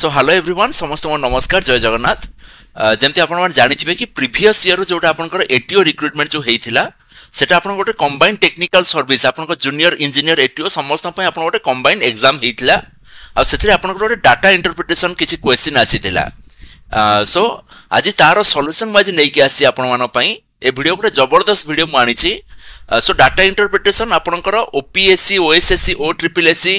So hello everyone ସମସ୍ତଙ୍କୁ ନମସ୍କାର ଜୟ ଜଗନ୍ନାଥ ଯେମିତି ଆପଣମାନେ ଜାଣିଥିବେ କି ପ୍ରିଭିୟସ୍ ଇୟର୍ରୁ ଯେଉଁଟା ଆପଣଙ୍କର ଏଟିଓ ରିକ୍ରୁଟମେଣ୍ଟ ଯେଉଁ ହେଇଥିଲା ସେଟା ଆପଣଙ୍କ ଗୋଟେ କମ୍ବାଇନ୍ ଟେକ୍ନିକାଲ ସର୍ଭିସ୍ ଆପଣଙ୍କ ଜୁନିୟର ଇଞ୍ଜିନିୟର ଏଟିଓ ସମସ୍ତଙ୍କ ପାଇଁ ଆପଣଙ୍କ ଗୋଟେ କମ୍ବାଇନ୍ ଏକ୍ଜାମ୍ ହେଇଥିଲା ଆଉ ସେଥିରେ ଆପଣଙ୍କର ଗୋଟେ ଡାଟା ଇଣ୍ଟରପ୍ରିଟେସନ୍ କିଛି କ୍ୱେଶ୍ଚିନ୍ ଆସିଥିଲା ସୋ ଆଜି ତାର ସଲ୍ୟୁସନ୍ ମୁଁ ଆଜି ନେଇକି ଆସିଛି ଆପଣମାନଙ୍କ ପାଇଁ ଏ ଭିଡ଼ିଓ ଗୋଟେ ଜବରଦସ୍ତ ଭିଡ଼ିଓ ମୁଁ ଆଣିଛି ସୋ ଡାଟା ଇଣ୍ଟରପ୍ରିଟେସନ୍ ଆପଣଙ୍କର OPSC OSSC O triple SC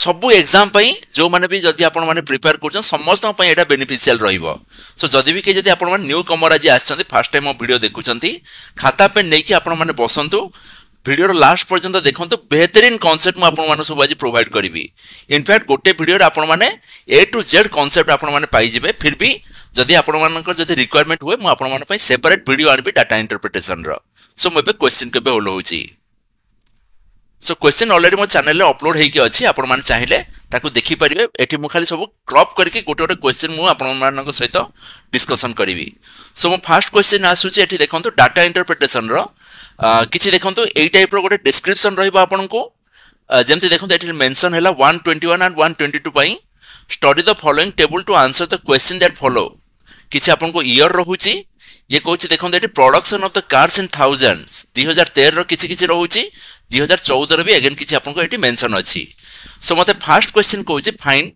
ସବୁ ଏକ୍ଜାମ୍ ପାଇଁ ଯେଉଁମାନେ ବି ଯଦି ଆପଣମାନେ ପ୍ରିପେୟାର କରୁଛନ୍ତି ସମସ୍ତଙ୍କ ପାଇଁ ଏଇଟା ବେନିଫିସିଆଲ୍ ରହିବ ସୋ ଯଦି ବି କେହି ଯଦି ଆପଣମାନେ ନ୍ୟୁ କମର୍ ଆଜି ଆସିଛନ୍ତି ଫାର୍ଷ୍ଟ ଟାଇମ୍ ମୋ ଭିଡ଼ିଓ ଦେଖୁଛନ୍ତି ଖାତା ପେନ୍ ନେଇକି ଆପଣମାନେ ବସନ୍ତୁ ଭିଡ଼ିଓର ଲାଷ୍ଟ ପର୍ଯ୍ୟନ୍ତ ଦେଖନ୍ତୁ ବେହତରିନ କନସେପ୍ଟ ମୁଁ ଆପଣମାନଙ୍କୁ ସବୁ ଆଜି ପ୍ରୋଭାଇଡ଼ କରିବି ଇନଫ୍ୟାକ୍ଟ ଗୋଟେ ଭିଡ଼ିଓରେ ଆପଣମାନେ ଏ ଟୁ ଜେଡ୍ କନସେପ୍ଟ ଆପଣମାନେ ପାଇଯିବେ ଫିର୍ ବି ଯଦି ଆପଣମାନଙ୍କର ଯଦି ରିକ୍ୱାରମେଣ୍ଟ ହୁଏ ମୁଁ ଆପଣମାନଙ୍କ ପାଇଁ ସେପାରେଟ୍ ଭିଡ଼ିଓ ଆଣିବି ଡାଟା ଇଣ୍ଟରପ୍ରିଟେସନର ସୋ ମୁଁ ଏବେ କ୍ୱେଶ୍ଚିନ୍ କେବେ ଓହ୍ଲଉଛି সো কোশ্চেন অলরেডি ମୋ ଚ୍ୟାନେଲରେ ଅପଲୋଡ଼ ହେଇକି ଅଛି ଆପଣମାନେ ଚାହିଁଲେ ତାକୁ ଦେଖିପାରିବେ ଏଠି ମୁଁ ଖାଲି ସବୁ କ୍ରପ୍ କରିକି ଗୋଟେ ଗୋଟେ କୋଶ୍ଚିନ୍ ମୁଁ ଆପଣମାନଙ୍କ ସହିତ ଡିସ୍କସନ୍ କରିବି ସୋ ମୋ ଫାର୍ଷ୍ଟ କୋଶ୍ଚିନ୍ ଆସୁଛି ଏଠି ଦେଖନ୍ତୁ ଡାଟା ଇଣ୍ଟରପ୍ରିଟେସନ୍ର କିଛି ଦେଖନ୍ତୁ ଏଇ ଟାଇପ୍ର ଗୋଟେ ଡିସ୍କ୍ରିପ୍ସନ୍ ରହିବ ଆପଣଙ୍କୁ ଯେମିତି ଦେଖନ୍ତୁ ଏଠି ମେନ୍ସନ୍ ହେଲା one twenty one and one twenty two ପାଇଁ study the following table to answer the question that follow କିଛି ଆପଣଙ୍କୁ ଇୟର୍ ରହୁଛି ଇଏ କହୁଛି ଦେଖନ୍ତୁ ଏଠି production of the cars in thousands ଦୁଇ ହଜାର ତେରର କିଛି କିଛି ରହୁଛି ଦୁଇ ହଜାର ଚଉଦରେ ବି ଏଗେନ୍ କିଛି ଆପଣଙ୍କୁ ଏଠି ମେନ୍ସନ୍ ଅଛି ସୋ ମୋତେ ଫାର୍ଷ୍ଟ କ୍ୱେଶ୍ଚିନ୍ କହୁଛି find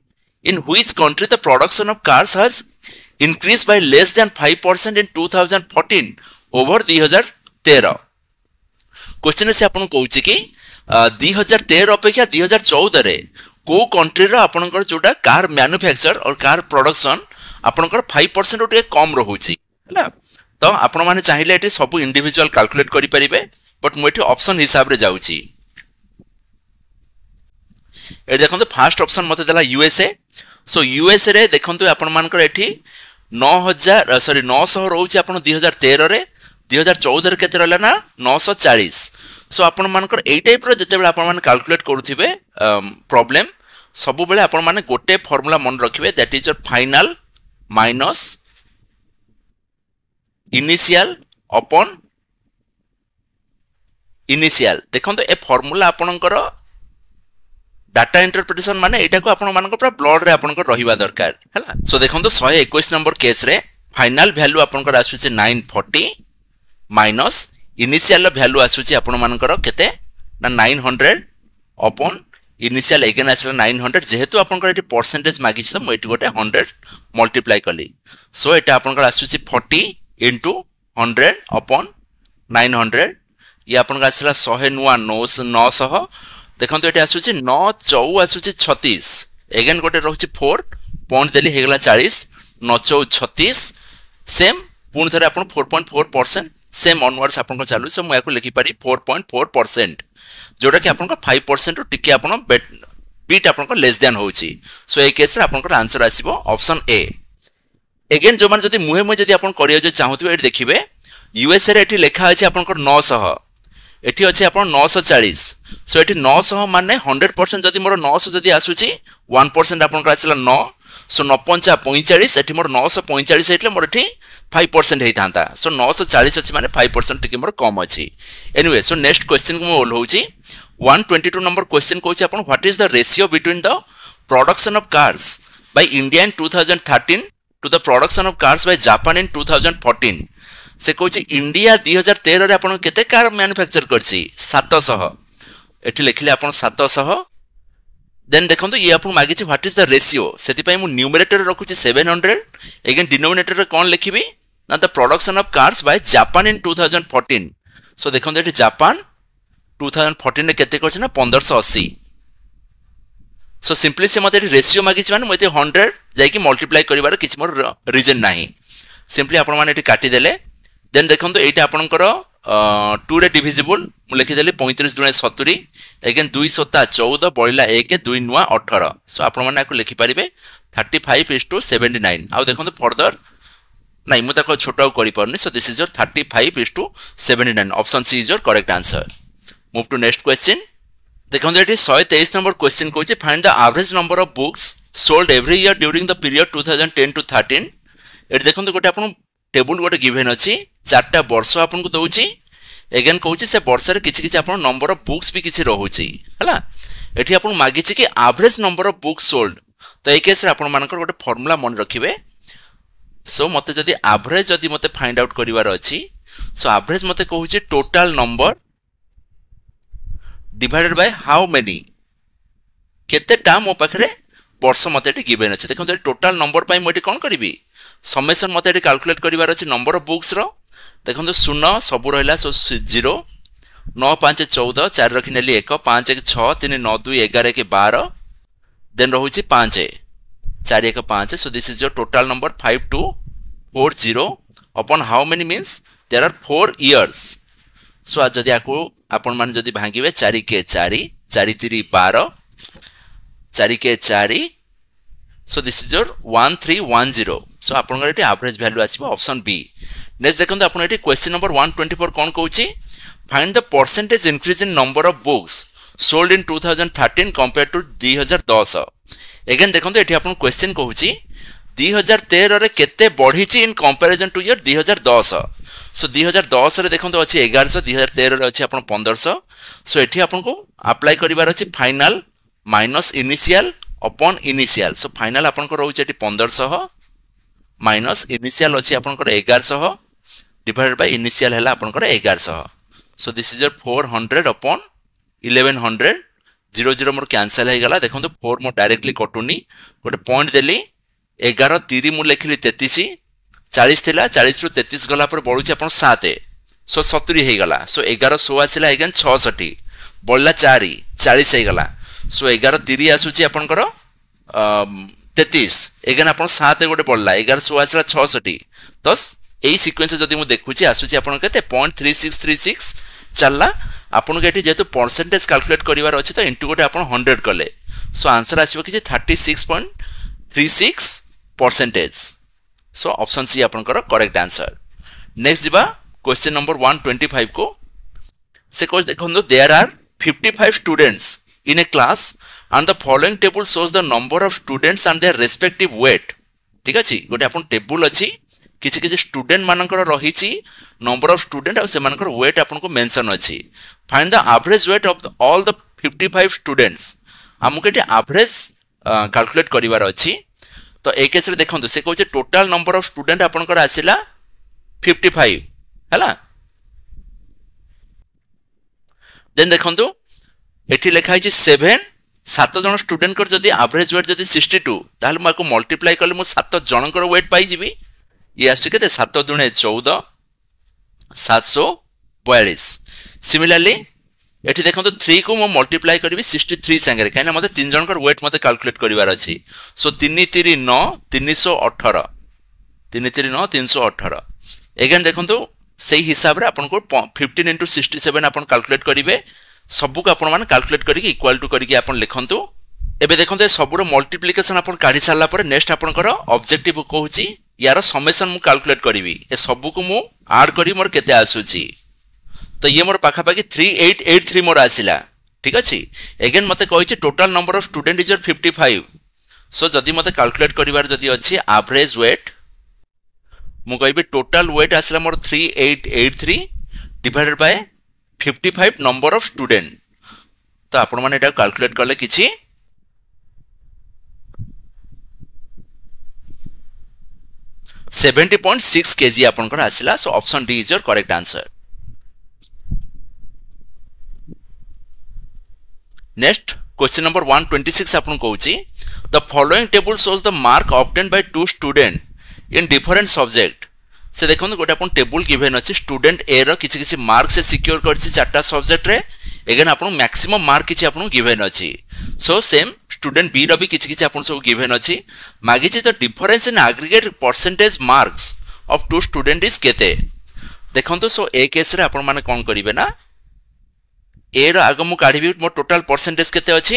in which country the production of cars has increase by less than five percent in two thousand fourteen over ଦୁଇ ହଜାର ତେର କ୍ୱେଶ୍ଚିନ୍ ସେ ଆପଣଙ୍କୁ କହୁଛି କି ଦୁଇ ହଜାର ତେର ଅପେକ୍ଷା ଦୁଇ ହଜାର ଚଉଦରେ କେଉଁ କଣ୍ଟ୍ରିର ଆପଣଙ୍କର ଯେଉଁଟା car manufacture or car production ଆପଣଙ୍କର ଫାଇଭ୍ ପରସେଣ୍ଟରୁ ଟିକେ କମ୍ ରହୁଛି ହେଲା ତ ଆପଣମାନେ ଚାହିଁଲେ ଏଠି ସବୁ ଇଣ୍ଡିଭିଜୁଆଲ୍ କାଲକୁଲେଟ୍ କରିପାରିବେ ବଟ୍ ମୁଁ ଏଠି ଅପସନ୍ ହିସାବରେ ଯାଉଛି ଏଠି ଦେଖନ୍ତୁ ଫାର୍ଷ୍ଟ ଅପସନ୍ ମୋତେ ଦେଲା ୟୁଏସ୍ଏ ସୋ ୟୁଏସ୍ଏରେ ଦେଖନ୍ତୁ ଆପଣମାନଙ୍କର ଏଠି ନଅ ହଜାର ସରି ନଅଶହ ରହୁଛି ଆପଣ ଦୁଇ ହଜାର ତେରରେ ଦୁଇ ହଜାର ଚଉଦରେ କେତେ ରହିଲା ନା ନଅଶହ ଚାଳିଶ ସୋ ଆପଣମାନଙ୍କର ଏଇ ଟାଇପ୍ର ଯେତେବେଳେ ଆପଣମାନେ କାଲକୁଲେଟ୍ କରୁଥିବେ ପ୍ରୋବ୍ଲେମ୍ ସବୁବେଳେ ଆପଣମାନେ ଗୋଟେ ଫର୍ମୁଲା ମନେ ରଖିବେ that is your final minus initial upon initial ଦେଖନ୍ତୁ ଏ ଫର୍ମୁଲା ଆପଣଙ୍କର ଡାଟା ଇଣ୍ଟରପ୍ରିଟେସନ୍ ମାନେ ଏଇଟାକୁ ଆପଣମାନଙ୍କ ପୁରା ବ୍ଲଡ଼ରେ ଆପଣଙ୍କର ରହିବା ଦରକାର ହେଲା ସୋ ଦେଖନ୍ତୁ ଶହେ ଏକୋଇଶ ନମ୍ବର କେସ୍ରେ ଫାଇନାଲ୍ ଭ୍ୟାଲ୍ୟୁ ଆପଣଙ୍କର ଆସୁଛି ନାଇନ୍ ଫର୍ଟି ମାଇନସ୍ ଇନିସିଆଲର ଭ୍ୟାଲ୍ୟୁ ଆସୁଛି ଆପଣମାନଙ୍କର କେତେ ନା nine hundred upon initial again ଆସିଲା ନାଇନ୍ ହଣ୍ଡ୍ରେଡ଼ ଯେହେତୁ ଆପଣଙ୍କର ଏଠି ପରସେଣ୍ଟେଜ୍ ମାଗିଛି ତ ମୁଁ ଏଠି ଗୋଟେ ହଣ୍ଡ୍ରେଡ଼ ମଲ୍ଟିପ୍ଲାଏ କଲି ସୋ ଏଇଟା ଆପଣଙ୍କର ଆସୁଛି forty into hundred upon nine hundred ଇଏ ଆପଣଙ୍କର ଆସିଲା ଶହେ ନୂଆ ନଅଶହ ଦେଖନ୍ତୁ ଏଠି ଆସୁଛି ନଅ ଚଉ ଆସୁଛି ଛତିଶ ଏଗେନ୍ ଗୋଟେ ରହୁଛି ଫୋର୍ ପଏଣ୍ଟ ଦେଲି ହେଇଗଲା ଚାଳିଶ ନଅ ଚଉ ଛତିଶ ସେମ୍ ପୁଣି ଥରେ ଆପଣ four point four percent same onwards ଆପଣଙ୍କ ଚାଲୁଛି ସୋ ମୁଁ ୟାକୁ ଲେଖିପାରିବି ଫୋର୍ ପଏଣ୍ଟ ଫୋର୍ ପରସେଣ୍ଟ ଯେଉଁଟାକି ଆପଣଙ୍କ ଫାଇଭ୍ ପରସେଣ୍ଟରୁ ଟିକେ ଆପଣ ବିଟ୍ ଆପଣଙ୍କ ଲେସ୍ ଦ୍ୟାନ୍ ହେଉଛି ସୋ ଏଇ କେସ୍ରେ ଆପଣଙ୍କର ଆନ୍ସର୍ ଆସିବ ଅପସନ୍ ଏ ଏଗେନ୍ ଯେଉଁମାନେ ଯଦି ମୁହେଁ ମୁହେଁ ଯଦି ଆପଣ କରିବାକୁ ଯଦି ଚାହୁଁଥିବେ ଏଠି ଦେଖିବେ ୟୁଏସ୍ଏରେ ଏଠି ଲେଖା ଅଛି ଆପଣଙ୍କର ନଅଶହ এটি অছি আপনার নশো চাশ সো এটি নশহ মানে হন্ড্রেড পরসেন্ট যদি মোট নশো যদি আসুচি ওয়ান পরসেন্ট আপনার আসলা ন সো নপঞ্চা পঁয়চাশ এটি মোট নশো পঁয়চাশ হয়েছিল মোট এটি ফাইভ পরসেন্ট হয়ে থাকে সো নশো চাশ অছি মানে ফাইভ পরসেন্ট টিকি মোট কম অছি এনিওয়ে সো নেক্সট কোশ্চিন মু ওহ্লাউছি one twenty two number question କହୁଛି ଆପଣ what is the ratio between the production of cars by India in two thousand thirteen to the production of cars by Japan in two thousand fourteen ସେ କହୁଛି India ଦୁଇ ହଜାର ତେରରେ ଆପଣ କେତେ car manufacture କରିଛି ସାତଶହ ଏଠି ଲେଖିଲେ ଆପଣ ସାତଶହ ଦେନ୍ ଦେଖନ୍ତୁ ଇଏ ଆପଣଙ୍କୁ ମାଗିଛି ହ୍ୱାଟ୍ ଇଜ୍ ଦ ରେସିଓ ସେଥିପାଇଁ ମୁଁ ନ୍ୟୁମିନେଟର ରଖୁଛି ସେଭେନ୍ ହଣ୍ଡ୍ରେଡ଼ ଏଗେନ୍ ଡିନୋମିନେଟରରେ କ'ଣ ଲେଖିବି ନା the production of cars by Japan in two thousand fourteen so ଦେଖନ୍ତୁ ଏଠି ଜାପାନ୍ ଟୁ ଥାଉଜେଣ୍ଡ ଫର୍ଟିନ୍ରେ କେତେ କରିଛି ନା ପନ୍ଦରଶହ ଅଶୀ ସୋ ସିମ୍ପଲି ସେ ମୋତେ ଏଠି ରେସିଓ ମାଗିଛି ମାନେ ମୁଁ ଏଠି ହଣ୍ଡ୍ରେଡ଼ ଯାଇକି ମଲ୍ଟିପ୍ଲାଏ କରିବାର କିଛି ମୋର ରିଜନ୍ ନାହିଁ ସିମ୍ପଲି ଆପଣମାନେ ଏଠି କାଟିଦେଲେ ଦେନ୍ ଦେଖନ୍ତୁ ଏଇଟା ଆପଣଙ୍କର ଟୁରେ ଡିଭିଜିବୁଲ୍ ମୁଁ ଲେଖିଦେଲି ପଇଁତିରିଶ ଦୁଣେ ସତୁରି ଏଗେନ୍ ଦୁଇ ସତା ଚଉଦ ବଳିଲା ଏକ ଦୁଇ ନୂଆ ଅଠର ସୋ ଆପଣମାନେ ଆକୁ ଲେଖିପାରିବେ thirty five is two seventy nine ଆଉ ଦେଖନ୍ତୁ ଫର୍ଦର ନାଇଁ ମୁଁ ତାକୁ ଛୋଟ ଆଉ କରିପାରୁନି so this is your thirty five is two seventy nine option C is your correct answer move to next question ଦେଖନ୍ତୁ ଏଠି ଶହେ ତେଇଶ ନମ୍ବର କ୍ୱେଶ୍ଚିନ୍ କହୁଛି find the average number of books sold every year during the period two thousand ten to thirteen ଏଠି ଦେଖନ୍ତୁ ଗୋଟେ ଆପଣଙ୍କୁ table ଗୋଟେ ଗିଭେନ୍ ଅଛି ଚାରିଟା ବର୍ଷ ଆପଣଙ୍କୁ ଦେଉଛି ଏଗେନ୍ କହୁଛି ସେ ବର୍ଷରେ କିଛି କିଛି ଆପଣ ନମ୍ବର ଅଫ୍ ବୁକ୍ସ ବି କିଛି ରହୁଛି ହେଲା ଏଠି ଆପଣ ମାଗିଛି କି average number of book sold ତ ଏଇ କେସ୍ରେ ଆପଣମାନଙ୍କର ଗୋଟେ ଫର୍ମୁଲା ମନେ ରଖିବେ ସୋ ମୋତେ ଯଦି ଆଭରେଜ୍ ଯଦି ମୋତେ ଫାଇଣ୍ଡ ଆଉଟ୍ କରିବାର ଅଛି ସୋ ଆଭରେଜ୍ ମୋତେ କହୁଛି total number divided by how many କେତେଟା ମୋ ପାଖରେ ବର୍ଷ ମୋତେ ଏଠି ଗିଭେନ୍ ଅଛି ଦେଖନ୍ତୁ ଏଠି ଟୋଟାଲ୍ ନମ୍ବର ପାଇଁ ମୁଁ ଏଠି କ'ଣ କରିବି ସମେସନ୍ ମୋତେ ଏଠି କାଲକୁଲେଟ୍ କରିବାର ଅଛି ନମ୍ବର ଅଫ୍ ବୁକ୍ସର ଦେଖନ୍ତୁ ଶୂନ ସବୁ ରହିଲା ସୋ ଜିରୋ ନଅ ପାଞ୍ଚ ଚଉଦ ଚାରି ରଖି ନେଲି ଏକ ପାଞ୍ଚ ଏକ ଛଅ ତିନି ନଅ ଦୁଇ ଏଗାର ଏକ ବାର ଦେନ୍ ରହୁଛି ପାଞ୍ଚ ଚାରି ଏକ ପାଞ୍ଚ so this is your total number five two four zero upon how many means there are four years so ଯଦି ଆକୁ ଆପଣମାନେ ଯଦି ଭାଙ୍ଗିବେ ଚାରି କେ ଚାରି ଚାରି ତିରି ବାର ଚାରି କେ ଚାରି so this is your one three one zero so আপনার এটি আভরেজ ভ্যালু আসবে অপশন বি নেক্সট দেখুন আপনার এটি question number one twenty four কোণ কৌছি find the percentage increase in number of books sold in two thousand thirteen compare to দুই হଜାର দଶ ଏଗେନ୍ ଦେଖନ୍ତୁ ଏଠି ଆପଣଙ୍କୁ କ୍ୱେଶ୍ଚିନ୍ କହୁଛି ଦୁଇ ହଜାର ତେରରେ କେତେ ବଢ଼ିଛି ଇନ୍ କମ୍ପାରିଜନ୍ ଟୁ ଇୟର୍ ଦୁଇ ହଜାର ଦଶ ସୋ ଦୁଇ ହଜାର ଦଶରେ ଦେଖନ୍ତୁ ଅଛି ଏଗାରଶହ ଦୁଇ ହଜାର ତେରରେ ଅଛି ଆପଣ ପନ୍ଦରଶହ ସୋ ଏଠି ଆପଣଙ୍କୁ ଆପ୍ଲାଏ କରିବାର ଅଛି final minus initial upon initial so final ଆପଣଙ୍କର ରହୁଛି ଏଠି ପନ୍ଦରଶହ মাইনস ইনিସିଆଲ ଅଛି ଆପଣଙ୍କର ଏଗାରଶହ ଡିଭାଇଡେଡ୍ ବାଇ ଇନିସିଆଲ ହେଲା ଆପଣଙ୍କର ଏଗାରଶହ so this is your four hundred upon eleven hundred zero zero ମୋର କ୍ୟାନସେଲ୍ ହେଇଗଲା ଦେଖନ୍ତୁ ଫୋର୍ ମୁଁ ଡାଇରେକ୍ଟଲି କଟୁନି ଗୋଟେ ପଏଣ୍ଟ ଦେଲି ଏଗାର ତିରି ମୁଁ ଲେଖିଲି ତେତିଶ ଚାଳିଶ ଥିଲା ଚାଳିଶରୁ ତେତିଶ ଗଲା ପରେ ବଳୁଛି ଆପଣ ସାତ ସୋ ସତୁରି ହେଇଗଲା ସୋ ଏଗାର ଶୋ ଆସିଲା ଆଜ୍ଞା ଛଅଷଠି ବଳିଲା ଚାରି ଚାଳିଶ ହେଇଗଲା ସୋ ଏଗାର ତିରି ଆସୁଛି ଆପଣଙ୍କର তেত্রিশ এগেন আপনার সাত গোটে পড়লা এগার শো আসলা ছষট্টি দশ এই সিকোয়েন্সে যদি দেখুছি আসুচি আপনার কেতে point three six three six চাললা আপনাকে এটি যেহেতু পরসেন্টেজ ক্যালকুলেট করবার অছে তো ইন্টু গোটে আপনার হন্ড্রেড কলে সো আনসর আসবে কিছু thirty six point three six percentage so option C আপনার করেক্ট আনসর নেক্সট যা क्वेश्चन नंबर 125 को से क्वेश्चन देखो there are 55 students in a class and the following table shows the number of students and their respective weight ঠিক আছে ଗୋଟେ ଆପଣ table ଅଛି କିଛି କିଛି ଷ୍ଟୁଡେଣ୍ଟ ମାନଙ୍କର ରହିଛି ନମ୍ବର ଅଫ୍ ଷ୍ଟୁଡେଣ୍ଟ ଆଉ ସେମାନଙ୍କର ୱେଟ୍ ଆପଣଙ୍କୁ ମେନସନ୍ ଅଛି find the average weight of all the fifty five students ଆମକୁ ଏଠି ଆଭରେଜ କାଲକୁଲେଟ୍ କରିବାର ଅଛି ତ ଏଇ କେସ୍ରେ ଦେଖନ୍ତୁ ସେ କହୁଛି ଟୋଟାଲ୍ ନମ୍ବର ଅଫ୍ ଷ୍ଟୁଡେଣ୍ଟ ଆପଣଙ୍କର ଆସିଲା ଫିଫ୍ଟି ଫାଇଭ୍ ହେଲା ଦେନ୍ ଦେଖନ୍ତୁ ଏଠି ଲେଖା ହେଇଛି ସେଭେନ୍ সাত জন স্টুডেন্টর যদি আভরেজ ওয়েট যদি সিক্সটি টু তাহলে মু মল্টিপ্লাই কলে মু সাত জনকর ওয়েট পাইযি ইয়ে আসছে কেতে সাত দুণে চৌদ সাতশো বয়াল্লিশ সিমিলারলি এটি দেখুন থ্রি কু মু মল্টিপ্লাই করবি সিক্সটি থ্রি সাংরে কিনা মতো তিন জনকর ওয়েট মতো ক্যালকুলেট করবার অছি সো তিন তিরি ন তিনশো অঠর তিন তিরি ন তিনশো অঠর এগেন দেখুন সেই হিসাবে আপনার ফিফটিন ইন্টু সিক্সটি সেভেন আপনার ক্যালকুলেট করবে সবুক আপনার কাল্কুলেট করি ইকুয়াল টু করি আপনার লিখতু এবে দেখুন সবুর মল্টিপ্লিকেসন আপনার কাঢ়ি সারা পরে নেক্সট আপনার অবজেক্টিভ কুচি ইয়ার সমেসন মু কাল্কুলেট করবি এ সবুক মু আড করি মোর কেতে আসুচি তো ইয়ে মোর পাখাপাখি থ্রি এইট এইট থ্রি মোর আসিলা ঠিক আছে এগেন মতো কইছে total number of student is fifty five so যদি মতো কাল্কুলেট করবার যদি অছি আভরেজ ওয়েট মু কইবি টোটাল ওয়েট আসিলা মোর three eight eight three divided by fifty five number of student ତ ଆପଣମାନେ ଏଇଟା କାଲକୁଲେଟ୍ କଲେ କିଛି ସେଭେଣ୍ଟି ପଏଣ୍ଟ ସିକ୍ସ କେଜି ଆପଣଙ୍କର ଆସିଲା so option D is your correct answer next question number 126 आपन कहउची the following table shows the mark obtain by two student in different subject সে দেখুন গোটে আপনার টেবুল গিভেন অছি স্টুডেন্ট এ র কিছু কিছু মার্ক সে সিকিওর করছি চারটা সবজেক্টরে এগেন আপনার ম্যাক্সিমম মার্ক কিছু আপনার গিভেন অছি সো সেম স্টুডেন্ট বি র বি কিছু কিছু আপনার সব গিভেন অছি মাগিছি তো difference in aggregate percentage marks of two student is কেতে ଦେଖନ୍ତୁ ସୋ ଏ କେସ୍ରେ ଆପଣମାନେ କ'ଣ କରିବେ ନା ଏର ଆଗ ମୁଁ କାଢ଼ିବି ମୋ ଟୋଟାଲ୍ ପରସେଣ୍ଟେଜ୍ କେତେ ଅଛି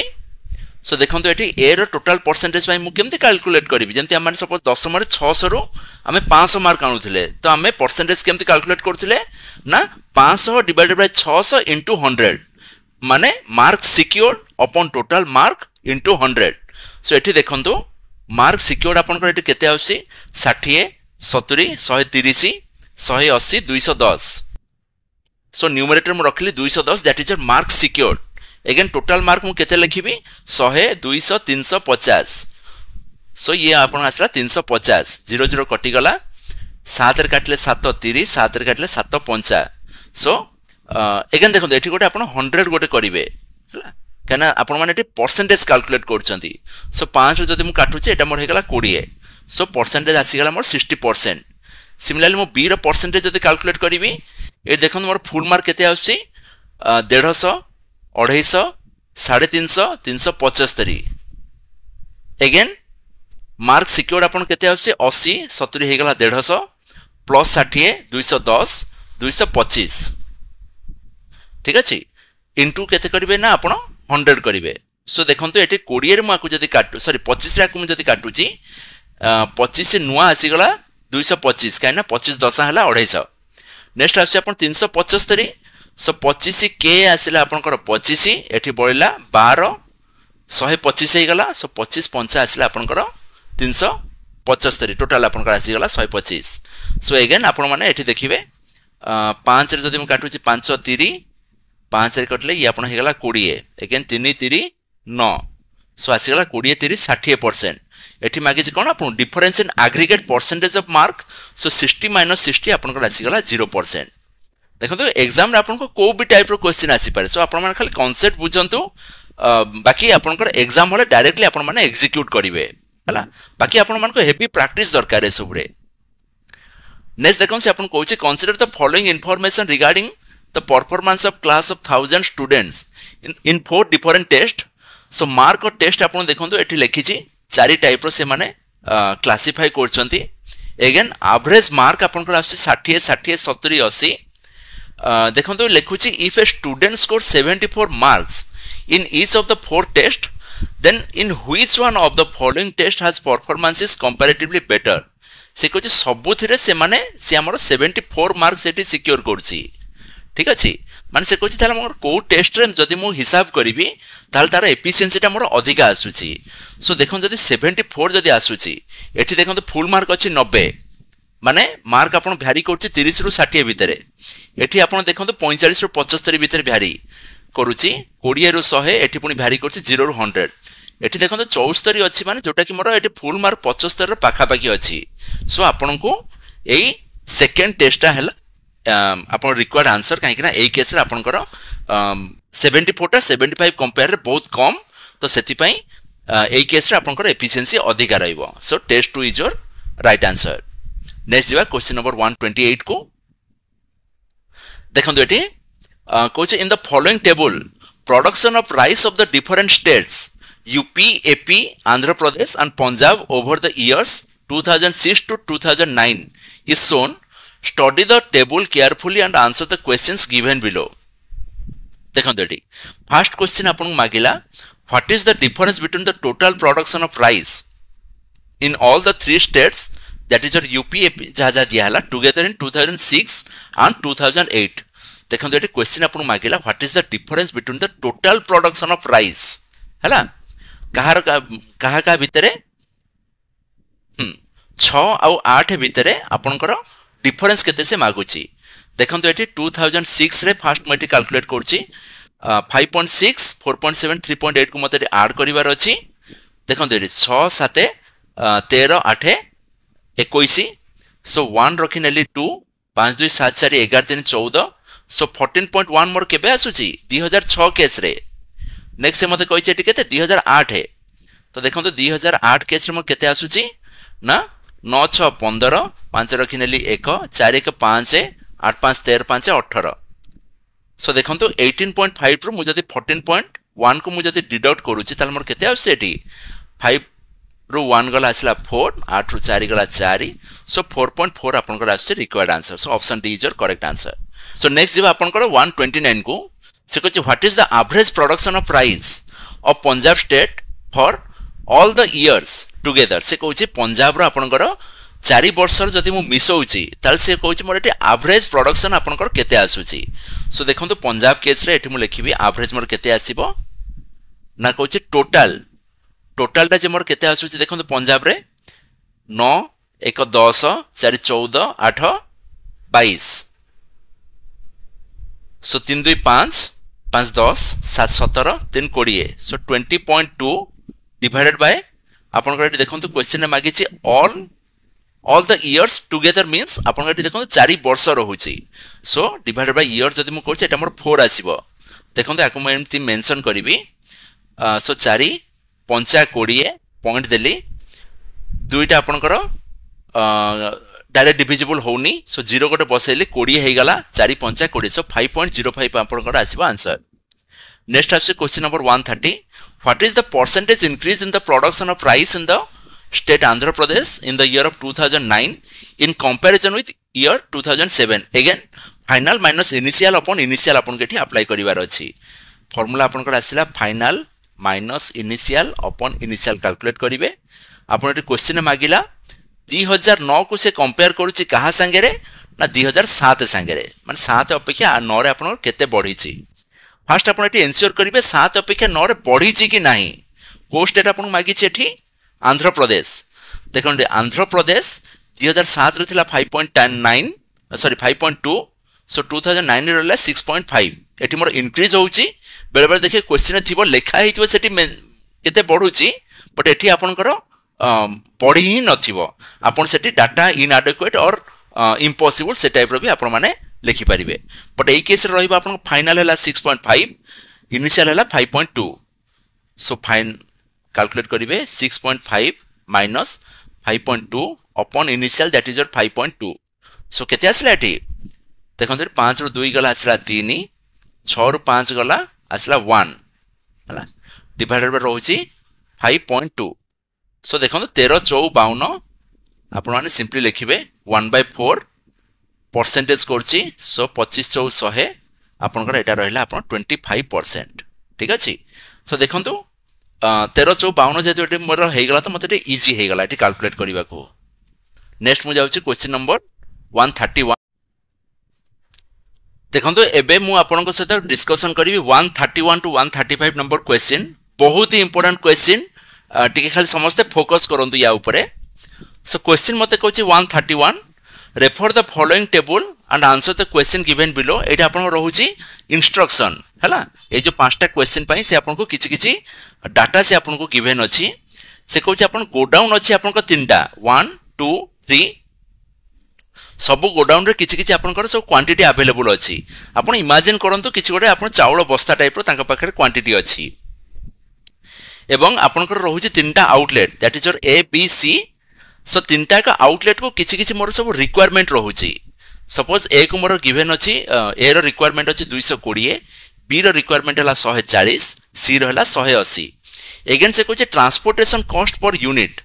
সো দেখুন এটি এ র টোটাল পরসেন্টেজ পাই মু কেমতি ক্যালকুলেট করিবি যেমতি আমি সপোজ দশমরে ছশহ রু আমি পাঁচশহ মার্ক আনুলে তো আমি পরসেন্টেজ কেমতি ক্যালকুলেট করুলে না পাঁচশহ ডিভাইডেড বাই ছশহ ইন্টু হন্ড্রেড মানে mark secure upon total mark into hundred so এটি দেখুন মার্ক সিকিওর আপনার এটি কেতে আসছে ষাঠিয়ে সতুরি শহে তিরিশ শহে অশী দুইশহ দশ সো নিউমেরেটর মু রখিলি দুইশহ দশ that is our mark secured again total mark ମୁଁ କେତେ ଲେଖିବି ଶହେ ଦୁଇଶହ ତିନିଶହ ପଚାଶ ସୋ ଇଏ ଆପଣ ଆସିଲା ତିନିଶହ ପଚାଶ ଜିରୋ ଜିରୋ କଟିଗଲା ସାତରେ କାଟିଲେ ସାତ ତିରିଶ ସାତରେ କାଟିଲେ ସାତ ପଞ୍ଚା ସୋ ଏଗେନ୍ ଦେଖନ୍ତୁ ଏଠି ଗୋଟେ ଆପଣ ହଣ୍ଡ୍ରେଡ଼ ଗୋଟେ କରିବେ ହେଲା କାହିଁକିନା ଆପଣମାନେ ଏଠି ପରସେଣ୍ଟେଜ୍ କାଲକୁଲେଟ୍ କରୁଛନ୍ତି ସୋ ପାଞ୍ଚରୁ ଯଦି ମୁଁ କାଟୁଛି ଏଇଟା ମୋର ହେଇଗଲା କୋଡ଼ିଏ ସୋ ପରସେଣ୍ଟେଜ୍ ଆସିଗଲା ମୋର ସିକ୍ସଟି ପରସେଣ୍ଟ ସିମିଲାରଲି ମୁଁ ବିର ପରସେଣ୍ଟେଜ୍ ଯଦି କାଲକୁଲେଟ୍ କରିବି ଏଠି ଦେଖନ୍ତୁ ମୋର ଫୁଲ୍ ମାର୍କ କେତେ ଆସୁଛି ଦେଢ଼ଶହ ଅଢ଼େଇଶହ ସାଢ଼େ ତିନିଶହ ତିନିଶହ ପଚସ୍ତରୀ ଏଗେନ୍ ମାର୍କ ସିକ୍ୟୁର୍ଡ଼ ଆପଣ କେତେ ଆସୁଛି ଅଶୀ ସତୁରି ହୋଇଗଲା ଦେଢ଼ଶହ ପ୍ଲସ୍ ଷାଠିଏ ଦୁଇଶହ ଦଶ ଦୁଇଶହ ପଚିଶ ଠିକ୍ ଅଛି ଇଣ୍ଟୁ କେତେ କରିବେ ନା ଆପଣ ହଣ୍ଡ୍ରେଡ଼ କରିବେ ସୋ ଦେଖନ୍ତୁ ଏଠି କୋଡ଼ିଏରେ ମୁଁ ଆକୁ ଯଦି କାଟୁ ସରି ପଚିଶରେ ଆକୁ ମୁଁ ଯଦି କାଟୁଛି ପଚିଶ ନୂଆ ଆସିଗଲା ଦୁଇଶହ ପଚିଶ କାହିଁକିନା ପଚିଶ ଦଶ ହେଲା ଅଢ଼େଇଶହ ନେକ୍ସଟ ଆସୁଛି ଆପଣ ତିନିଶହ ପଚସ୍ତରୀ সো পঁচিশ কে আসলে আপনার পঁচিশ এটি বড়া বার শহে পঁচিশ হয়েগলা সো পঁচিশ পঞ্চা আসলে আপনার তিনশো পঁচস্তরি টোটাল আপনার আসিগলা শহে পঁচিশ সো এগেন আপন মানে এটি দেখবে পাঁচরে যদি কাটুছি পাঁচ তিরি পাঁচরে কটলে ইয়ে আপনার হয়েগলা কোড়িয়ে এগেন তিন তিরি ন সো আসিগলা কোড়িয়ে তিরি ষাঠিয়ে পরসেন্ট এটি মাগিছে কোণ আপনার difference in aggregate percentage of mark so sixty minus sixty আপনার আসিগলা জিরো পরসেন্ট देखो एक्जाम आपको भी टाइप रोश्चिन् आसपे सो आप खाली कनसेप्ट बुझु बाकी आप एक्जाम हमें डायरेक्टली आप एक्जिक्यूट करेंगे है बाकी आपी प्राक्ट दरकार सब नेक्स्ट देखो सी आपको कहे consider the following information regard the performance of class of thousand students in four different test so mark और टेस्ट आप देखते ये लिखी चारि टाइप से मैंने क्लासीफाए कर एगेन आभरेज मार्क आप षाठी षाठी सतुरी अशी ଦେଖନ୍ତୁ ଲେଖୁଛି if a student score seventy four marks in each of the four test then in which one of the following test has performance is comparatively better ସେ କହୁଛି ସବୁଥିରେ ସେମାନେ ସେ ଆମର ସେଭେଣ୍ଟି ଫୋର୍ ମାର୍କ ସେଠି ସିକ୍ୟୋର କରୁଛି ଠିକ୍ ଅଛି ମାନେ ସେ କହୁଛି ତାହେଲେ ମୋର କେଉଁ ଟେଷ୍ଟରେ ଯଦି ମୁଁ ହିସାବ କରିବି ତାହେଲେ ତା'ର ଏଫିସିଏନ୍ସିଟା ମୋର ଅଧିକା ଆସୁଛି ସୋ ଦେଖନ୍ତୁ ଯଦି ସେଭେଣ୍ଟି ଫୋର୍ ଯଦି ଆସୁଛି ଏଠି ଦେଖନ୍ତୁ ଫୁଲ୍ ମାର୍କ ଅଛି ନବେ মানে ମାର୍କ ଆପଣ ଭ୍ୟାରି କରୁଛି ତିରିଶରୁ ଷାଠିଏ ଭିତରେ ଏଠି ଆପଣ ଦେଖନ୍ତୁ ପଇଁଚାଳିଶରୁ ପଞ୍ଚସ୍ତରୀ ଭିତରେ ଭ୍ୟାରି କରୁଛି କୋଡ଼ିଏରୁ ଶହେ ଏଠି ପୁଣି ଭ୍ୟାରି କରୁଛି ଜିରୋରୁ ହଣ୍ଡ୍ରେଡ଼ ଏଠି ଦେଖନ୍ତୁ ଚଉସ୍ତରୀ ଅଛି ମାନେ ଯେଉଁଟାକି ମୋର ଏଠି ଫୁଲ୍ ମାର୍କ ପଞ୍ଚସ୍ତରୀର ପାଖାପାଖି ଅଛି ସୋ ଆପଣଙ୍କୁ ଏଇ ସେକେଣ୍ଡ ଟେଷ୍ଟଟା ହେଲା ଆପଣ ରିକ୍ୱାର୍ଡ଼ ଆନ୍ସର୍ କାହିଁକିନା ଏଇ କେସ୍ରେ ଆପଣଙ୍କର ସେଭେଣ୍ଟି ଫୋର୍ଟା ସେଭେଣ୍ଟି ଫାଇଭ୍ କମ୍ପେୟାରରେ ବହୁତ କମ୍ ତ ସେଥିପାଇଁ ଏଇ କେସ୍ରେ ଆପଣଙ୍କର ଏଫିସିଏନ୍ସି ଅଧିକା ରହିବ show test two is your right answer next જોવા ક્વેશ્ચન નંબર વાન ટ્વેન્ટી એઇટକୁ ଦେଖନ୍ତୁ ଏଠି କହୁଛି in the following table production of rice of the different states UP AP Andhra Pradesh and Punjab over the years two thousand six two two thousand nine is soan study the table carefully and answer the questions given below ଦେଖନ୍ତୁ ଏଠି first question ଆପଣଙ୍କୁ ମାଗିଲା what is the difference between the total production of rice in all the three states that is that is your UPAP ଯାହା ଯାହା ଦିଆହେଲା in two thousand six and two and eight ଦେଖନ୍ତୁ ଏଠି question ଆପଣଙ୍କୁ ମାଗିଲା what is the difference between the total production of rice ହେଲା କାହାର କାହା କାହା ଭିତରେ ଛଅ ଆଉ ଆଠ ଭିତରେ ଆପଣଙ୍କର ଡିଫରେନ୍ସ କେତେ ସେ ମାଗୁଛି ଦେଖନ୍ତୁ ଏଠି ଟୁ ଥାଉଜେଣ୍ଡ ସିକ୍ସରେ ଫାର୍ଷ୍ଟ ମୁଁ ଏଠି କାଲକୁଲେଟ୍ କରୁଛି five point six four point seven three point ଏଇଟ୍କୁ ମୋତେ ଏଠି ଆଡ଼୍ କରିବାର ଅଛି ଦେଖନ୍ତୁ ଏଠି ଛଅ ସାତ ତେର ଆଠ ଏକୋଇଶ ସୋ ୱାନ୍ ରଖିନେଲି ଟୁ ପାଞ୍ଚ ଦୁଇ ସାତ ଚାରି ଏଗାର ତିନି ଚଉଦ ସୋ ଫର୍ଟିନ୍ ପଏଣ୍ଟ ୱାନ୍ ମୋର କେବେ ଆସୁଛି ଦୁଇ ହଜାର ଛଅ କେସ୍ରେ ନେକ୍ସଟ ସେ ମୋତେ କହିଛି ଏଠି କେତେ ଦୁଇ ହଜାର ଆଠ ତ ଦେଖନ୍ତୁ ଦୁଇ ହଜାର ଆଠ କେସ୍ରେ ମୋର କେତେ ଆସୁଛି ନା ନଅ ଛଅ ପନ୍ଦର ପାଞ୍ଚ ରଖିନେଲି ଏକ ଚାରି ଏକ ପାଞ୍ଚ ଆଠ ପାଞ୍ଚ ତେର ପାଞ୍ଚ ଅଠର ସୋ ଦେଖନ୍ତୁ ଏଇଟିନ୍ ପଏଣ୍ଟ ଫାଇଭ୍ରୁ ମୁଁ ଯଦି ଫର୍ଟିନ୍ ପଏଣ୍ଟ ୱାନ୍କୁ ମୁଁ ଯଦି ଡିଡକ୍ଟ କରୁଛି ତାହେଲେ ମୋର କେତେ ଆସୁଛି ଏଠି ଫାଇଭ୍ रु वन गला आसा फोर आठ रु चार गला चार सो फोर पॉइंट फोर आपंकर required answer so option D is your correct answer so next जी आप ट्वेंटी नाइन को से कहते what is the average production of price of Punjab state for all the years together से कहूँ पंजाब आपंकर চার বর্ষর যদি মু মিশাউছি তাহলে সে কৌছি মোর এটি আভরেজ প্রডকশন আপনার কেতে আসুচি সো দেখুন পঞ্জাব কেসরে এটি মু লিখবি আভরেজ মোর কেতে ଟୋଟାଲଟା ଯେ ମୋର କେତେ ଆସୁଛି ଦେଖନ୍ତୁ ପଞ୍ଜାବରେ ନଅ ଏକ ଦଶ ଚାରି ଚଉଦ ଆଠ ବାଇଶ ସୋ ତିନି ଦୁଇ ପାଞ୍ଚ ପାଞ୍ଚ ଦଶ ସାତ ସତର ତିନି କୋଡ଼ିଏ so twenty point two divided by ଆପଣଙ୍କର ଏଠି ଦେଖନ୍ତୁ କ୍ୱେଶ୍ଚିନ୍ରେ ମାଗିଛି all all the years years means ଆପଣଙ୍କର আপনার ଦେଖନ୍ତୁ ଚାରି ବର୍ଷ ରହୁଛି ସୋ সো ডিভাইডেড ଇୟର୍ ଯଦି ମୁଁ କହୁଛି ଏଇଟା ମୋର ଫୋର୍ ଆସିବ ଦେଖନ୍ତୁ দেখুন ମୁଁ ଏମିତି ମେନସନ୍ କରିବି ସୋ ଚାରି ପଞ୍ଚା କୋଡ଼ିଏ ପଏଣ୍ଟ ଦେଲି ଦୁଇଟା ଆପଣଙ୍କର ডাইরেক্ট ডিভিজিবল হোনি সো জিরো গোটে বসাইলে কোড়িয়ে হয়ে গলা চারি পঞ্চা কোড়িয়ে so five point zero five আপনার আসবে আনসর নেক্সট আসছে question number one thirty what is the percentage increase in the production of rice in the state Andhra Pradesh in the year of two thousand nine in comparison with year two thousand seven again final minus ইনিসিয়াল upon ইনিসিয়াল আপনার এটি apply করবার অছি formula আপনার আসলা final minus initial upon initial calculate କରିବେ ଆପଣ ଏଠି question ମାଗିଲା ଦୁଇ ହଜାର ନଅକୁ ସେ କମ୍ପେୟାର କରୁଛି କାହା ସାଙ୍ଗରେ ନା ଦୁଇ ହଜାର ସାତ ସାଙ୍ଗରେ ମାନେ ସାତ ଅପେକ୍ଷା ନଅରେ ଆପଣଙ୍କର କେତେ ବଢ଼ିଛି ଫାର୍ଷ୍ଟ ଆପଣ ଏଠି ଏନସିଓର କରିବେ ସାତ ଅପେକ୍ଷା ନଅରେ ବଢ଼ିଛି କି ନାହିଁ କେଉଁ ଷ୍ଟେଟ୍ ଆପଣଙ୍କୁ ମାଗିଛି ଏଠି ଆନ୍ଧ୍ରପ୍ରଦେଶ ଦେଖନ୍ତୁ ଆନ୍ଧ୍ରପ୍ରଦେଶ ଦୁଇ ହଜାର ସାତରେ ଥିଲା five point nine sorry five point two so two thousand ନାଇନ୍ରେ ରହିଲା ସିକ୍ସ ପଏଣ୍ଟ ଫାଇଭ୍ ଏଠି ମୋର ଇନକ୍ରିଜ୍ ହେଉଛି ବେଳେବେଳେ ଦେଖିବେ କ୍ୱେଶ୍ଚିନ୍ ଥିବ ଲେଖା ହେଇଥିବ ସେଠି କେତେ ବଢ଼ୁଛି ବଟ୍ ଏଠି ଆପଣଙ୍କର ପଢ଼ି ହିଁ ନଥିବ ଆପଣ ସେଠି ଡାଟା ଇନ୍ଆଡେକ୍ୟୁଏଟ୍ ଅର୍ ଇମ୍ପସିବୁଲ୍ ସେ ଟାଇପ୍ର ବି ଆପଣମାନେ ଲେଖିପାରିବେ ବଟ୍ ଏଇ କେସ୍ରେ ରହିବ ଆପଣଙ୍କ ଫାଇନାଲ୍ ହେଲା ସିକ୍ସ ପଏଣ୍ଟ ଫାଇଭ୍ ଇନିସିଆଲ୍ ହେଲା five point two so fine calculate କରିବେ six point five minus five point two upon initial that is your five point two so କେତେ ଆସିଲା ଏଠି ଦେଖନ୍ତୁ ପାଞ୍ଚରୁ ଦୁଇ ଗଲା ଆସିଲା ତିନି ଛଅରୁ ପାଞ୍ଚ ଗଲା আসলা ওয়ান ହେଲା ଡିଭାଇଡେଡ୍ ବାଇ ରହୁଛି ଫାଇଭ୍ ପଏଣ୍ଟ ଟୁ ସୋ ଦେଖନ୍ତୁ ତେର ଚଉ ବାଉନ ଆପଣମାନେ ସିମ୍ପଲି ଲେଖିବେ ୱାନ୍ ବାଇ ଫୋର୍ ପରସେଣ୍ଟେଜ୍ କରୁଛି ସୋ ପଚିଶ ଚଉ ଶହେ ଆପଣଙ୍କର ଏଇଟା ରହିଲା ଆପଣ ଟ୍ୱେଣ୍ଟି ଫାଇଭ୍ ପରସେଣ୍ଟ ଠିକ୍ ଅଛି ସୋ ଦେଖନ୍ତୁ ତେର ଚଉ ବାଉନ ଯେହେତୁ ଏଠି ମୋର ହେଇଗଲା ତ ମୋତେ ଟିକେ ଇଜି ହେଇଗଲା ଏଠି କାଲକୁଲେଟ୍ କରିବାକୁ ନେକ୍ସଟ ମୁଁ ଯାଉଛି question number one thirty one ଦେଖନ୍ତୁ ଏବେ ମୁଁ ଆପଣଙ୍କ ସହିତ ଡିସ୍କସନ୍ କରିବି one thirty one to one thirty five number question ବହୁତ ହି ଇମ୍ପୋର୍ଟାଣ୍ଟ କ୍ୱେଶ୍ଚିନ୍ ଟିକେ ଖାଲି ସମସ୍ତେ ଫୋକସ୍ କରନ୍ତୁ ୟା ଉପରେ ସୋ କ୍ୱେଶ୍ଚିନ୍ ମୋତେ କହୁଛି one thirty one refer the following table and answer the question given below ଏଇଟା ଆପଣଙ୍କର ରହୁଛି ଇନଷ୍ଟ୍ରକ୍ସନ୍ ହେଲା ଏଇ ଯେଉଁ ପାଞ୍ଚଟା କ୍ୱେଶ୍ଚିନ୍ ପାଇଁ ସେ ଆପଣଙ୍କୁ କିଛି କିଛି ଡାଟା ସେ ଆପଣଙ୍କୁ ଗିଭେନ୍ ଅଛି ସେ କହୁଛି ଆପଣ ଗୋଡାଉନ୍ ଅଛି ଆପଣଙ୍କ ତିନିଟା ୱାନ୍ ଟୁ ଥ୍ରୀ ସବୁ ଗୋଡାଉନରେ କିଛି କିଛି ଆପଣଙ୍କର ସବୁ କ୍ୱାଣ୍ଟିଟି ଆଭେଲେବୁଲ୍ ଅଛି ଆପଣ ଇମାଜିନ୍ କରନ୍ତୁ କିଛି ଗୋଟେ ଆପଣ ଚାଉଳ ବସ୍ତା ଟାଇପ୍ର ତାଙ୍କ ପାଖରେ କ୍ୱାଣ୍ଟିଟି ଅଛି ଏବଂ ଆପଣଙ୍କର ରହୁଛି ତିନିଟା outlet that is or A B C so ତିନିଟା ଏକ ଆଉଟଲେଟ୍କୁ କିଛି କିଛି ମୋର ସବୁ ରିକ୍ୱାରମେଣ୍ଟ ରହୁଛି ସପୋଜ୍ ଏକୁ ମୋର ଗିଭେନ୍ ଅଛି ଏର ରିକ୍ୱାରମେଣ୍ଟ ଅଛି ଦୁଇଶହ କୋଡ଼ିଏ ବିର ରିକ୍ୱାରମେଣ୍ଟ ହେଲା ଶହେ ଚାଳିଶ ସିର ହେଲା ଶହେ ଅଶୀ ଏଗେନ୍ ସେ କହୁଛି ଟ୍ରାନ୍ସପୋର୍ଟେସନ୍ କଷ୍ଟ ପର୍ ୟୁନିଟ୍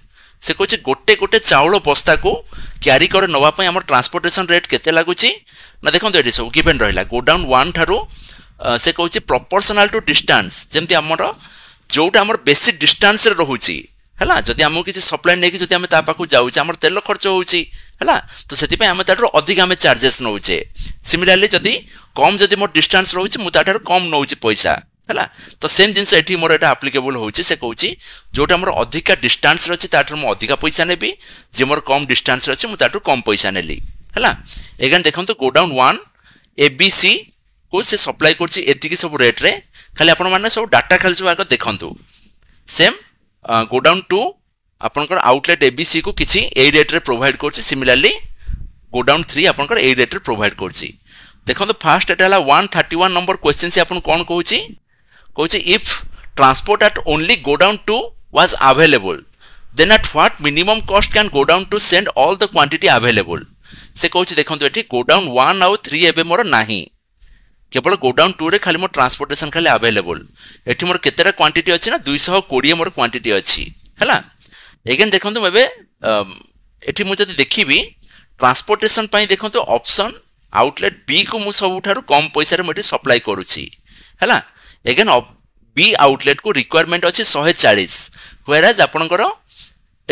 ସେ କହୁଛି ଗୋଟେ ଗୋଟେ ଚାଉଳ ବସ୍ତାକୁ କ୍ୟାରି କରି ନେବା ପାଇଁ ଆମର ଟ୍ରାନ୍ସପୋର୍ଟେସନ୍ ରେଟ୍ କେତେ ଲାଗୁଛି ନା ଦେଖନ୍ତୁ ଏଠି ସବୁ ଗିଭେନ୍ ରହିଲା ଗୋଡାଉନ୍ ୱାନ୍ ଠାରୁ ସେ କହୁଛି ପ୍ରପର୍ସନାଲ୍ ଟୁ ଡିଷ୍ଟାନ୍ସ ଯେମିତି ଆମର ଯେଉଁଟା ଆମର ବେଶୀ ଡିଷ୍ଟାନ୍ସରେ ରହୁଛି ହେଲା ଯଦି ଆମକୁ କିଛି ସପ୍ଲାଏ ନେଇକି ଯଦି ଆମେ ତା ପାଖକୁ ଯାଉଛେ ଆମର ତେଲ ଖର୍ଚ୍ଚ ହେଉଛି ହେଲା ତ ସେଥିପାଇଁ ଆମେ ତାଠାରୁ ଅଧିକ ଆମେ ଚାର୍ଜେସ୍ ନେଉଛେ ସିମିଲାରଲି ଯଦି କମ୍ ଯଦି ମୋର ଡିଷ୍ଟାନ୍ସ ରହୁଛି ମୁଁ ତାଠାରୁ କମ୍ ନେଉଛି ପଇସା ହେଲା ତ ସେମ୍ ଜିନିଷ ଏଠି ମୋର ଏଇଟା ଆପ୍ଲିକେବୁଲ୍ ହେଉଛି ସେ କହୁଛି ଯେଉଁଟା ମୋର ଅଧିକା ଡିଷ୍ଟାନ୍ସରେ ଅଛି ତାଠାରୁ ମୁଁ ଅଧିକା ପଇସା ନେବି ଯିଏ ମୋର କମ୍ ଡିଷ୍ଟାନ୍ସରେ ଅଛି ମୁଁ ତାଠୁ କମ୍ ପଇସା ନେଲି ହେଲା ଏଗାନ ଦେଖନ୍ତୁ godown one A B C କୁ ସେ ସପ୍ଲାଏ କରୁଛି ଏତିକି ସବୁ ରେଟ୍ରେ ଖାଲି ଆପଣମାନେ ସବୁ ଡାଟା ଖାଲି ସବୁ ଆଗ ଦେଖନ୍ତୁ ସେମ୍ ଗୋଡାଉନ୍ ଟୁ ଆପଣଙ୍କର ଆଉଟଲେଟ୍ ଏ ବି ସିକୁ କିଛି ଏଇ ରେଟ୍ରେ ପ୍ରୋଭାଇଡ଼ କରୁଛି ସିମିଲାରଲି ଗୋଡାଉନ୍ ଥ୍ରୀ ଆପଣଙ୍କର ଏଇ ରେଟ୍ରେ ପ୍ରୋଭାଇଡ଼ କରୁଛି ଦେଖନ୍ତୁ ଫାର୍ଷ୍ଟ ଏଇଟା ହେଲା one thirty one number question ସେ ଆପଣଙ୍କୁ କ'ଣ କହୁଛି কৌছি if transport at only godown two was available then at what minimum cost can godown two send all the quantity available সে কৌছি দেখুন এটি গো ডাউন ওয়ান আউ থ্রি এবে মোর না কেবল গোডাউন রে খালি মো ট্রান্সপোর্টেসন খালি আভেলেবল এটি মোট কেতেটা কোয়ান্টিটি অছি না দুইশহ কোড়িয়ে মোট কোয়ান্টিটি অছি হ্যাঁ এগেন দেখুন এবে এটি মু যদি দেখিবি ট্রান্সপোর্টেসন পাই দেখন্তু অপশন আউটলেট বি কু মু কম পয়সার মু এটি সপ্লাই করুছি হ্যাঁ again বি আউটলেটକୁ ରିକ୍ୱାରମେଣ୍ଟ ଅଛି ଶହେ ଚାଳିଶ ହୁଏରାଜ୍ ଆପଣଙ୍କର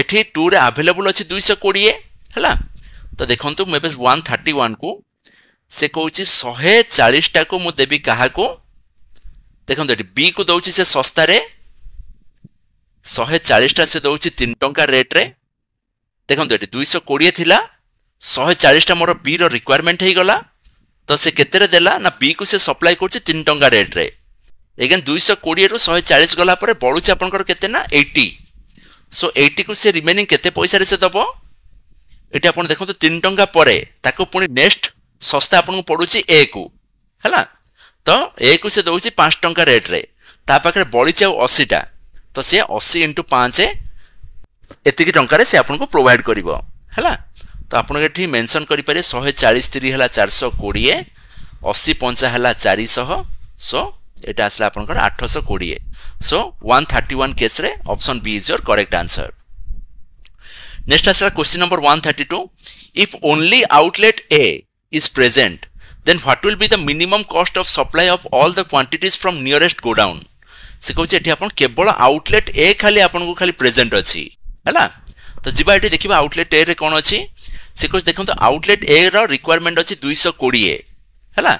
ଏଠି ଟୁରେ ଆଭେଲେବୁଲ୍ ଅଛି ଦୁଇଶହ କୋଡ଼ିଏ ହେଲା ତ ଦେଖନ୍ତୁ ମୁଁ ଏବେ ୱାନ୍ ଥାର୍ଟି ୱାନ୍କୁ ସେ କହୁଛି ଶହେ ଚାଳିଶଟାକୁ ମୁଁ ଦେବି କାହାକୁ ଦେଖନ୍ତୁ ଏଠି ବିକୁ ଦେଉଛି ସେ ଶସ୍ତାରେ ଶହେ ଚାଳିଶଟା ସେ ଦେଉଛି ତିନି ଟଙ୍କା ରେଟ୍ରେ ଦେଖନ୍ତୁ ଏଠି ଦୁଇଶହ କୋଡ଼ିଏ ଥିଲା ଶହେ ଚାଳିଶଟା ମୋର ବିର ରିକ୍ୱାରମେଣ୍ଟ ହେଇଗଲା ତ ସେ କେତେରେ ଦେଲା ନା ବିକୁ ସେ ସପ୍ଲାଏ କରୁଛି ତିନି ଟଙ୍କା ରେଟ୍ରେ ଏଗେନ୍ ଦୁଇଶହ କୋଡ଼ିଏରୁ ଶହେ ଚାଳିଶ ଗଲା ପରେ ବଳୁଛି ଆପଣଙ୍କର କେତେ ନା ଏଇଟି ସୋ ଏଇଟିକୁ ସେ ରିମେନିଂ କେତେ ପଇସାରେ ସେ ଦେବ ଏଠି ଆପଣ ଦେଖନ୍ତୁ ତିନି ଟଙ୍କା ପରେ ତାକୁ ପୁଣି ନେକ୍ସଟ ଶସ୍ତା ଆପଣଙ୍କୁ ପଡ଼ୁଛି ଏକୁ ହେଲା ତ ଏକୁ ସେ ଦେଉଛି ପାଞ୍ଚ ଟଙ୍କା ରେଟ୍ରେ ତା ପାଖରେ ବଳିଛି ଆଉ ଅଶୀଟା ତ ସେ ଅଶୀ ଇଣ୍ଟୁ ପାଞ୍ଚ ଏତିକି ଟଙ୍କାରେ ସେ ଆପଣଙ୍କୁ ପ୍ରୋଭାଇଡ଼ କରିବ ହେଲା ତ ଆପଣ ଏଠି ମେନସନ୍ କରିପାରିବେ ଶହେ ଚାଳିଶ ତିରି ହେଲା ଚାରିଶହ କୋଡ଼ିଏ ଅଶୀ ପଞ୍ଚା ହେଲା ଚାରିଶହ ସୋ এটা ଆସିଲା ଆପଣଙ୍କର ଆଠଶହ କୋଡ଼ିଏ ସୋ ୱାନ୍ ଥାର୍ଟି ୱାନ୍ କେସ୍ରେ option B is your correct answer next ଆସିଲା question number one thirty two if only outlet A is present then what will be the minimum cost of supply of all the quantities from nearest godown ସେ କହୁଛି ଏଠି ଆପଣ କେବଳ outlet ଏ ଖାଲି ଆପଣଙ୍କୁ ଖାଲି present ଅଛି ହେଲା ତ ଯିବା ଏଠି ଦେଖିବା ଆଉଟଲେଟ୍ ଏରେ କ'ଣ ଅଛି ସେ କହୁଛି ଦେଖନ୍ତୁ ଆଉଟଲେଟ୍ ଏର ରିକ୍ୱାରମେଣ୍ଟ ଅଛି ଦୁଇଶହ କୋଡ଼ିଏ ହେଲା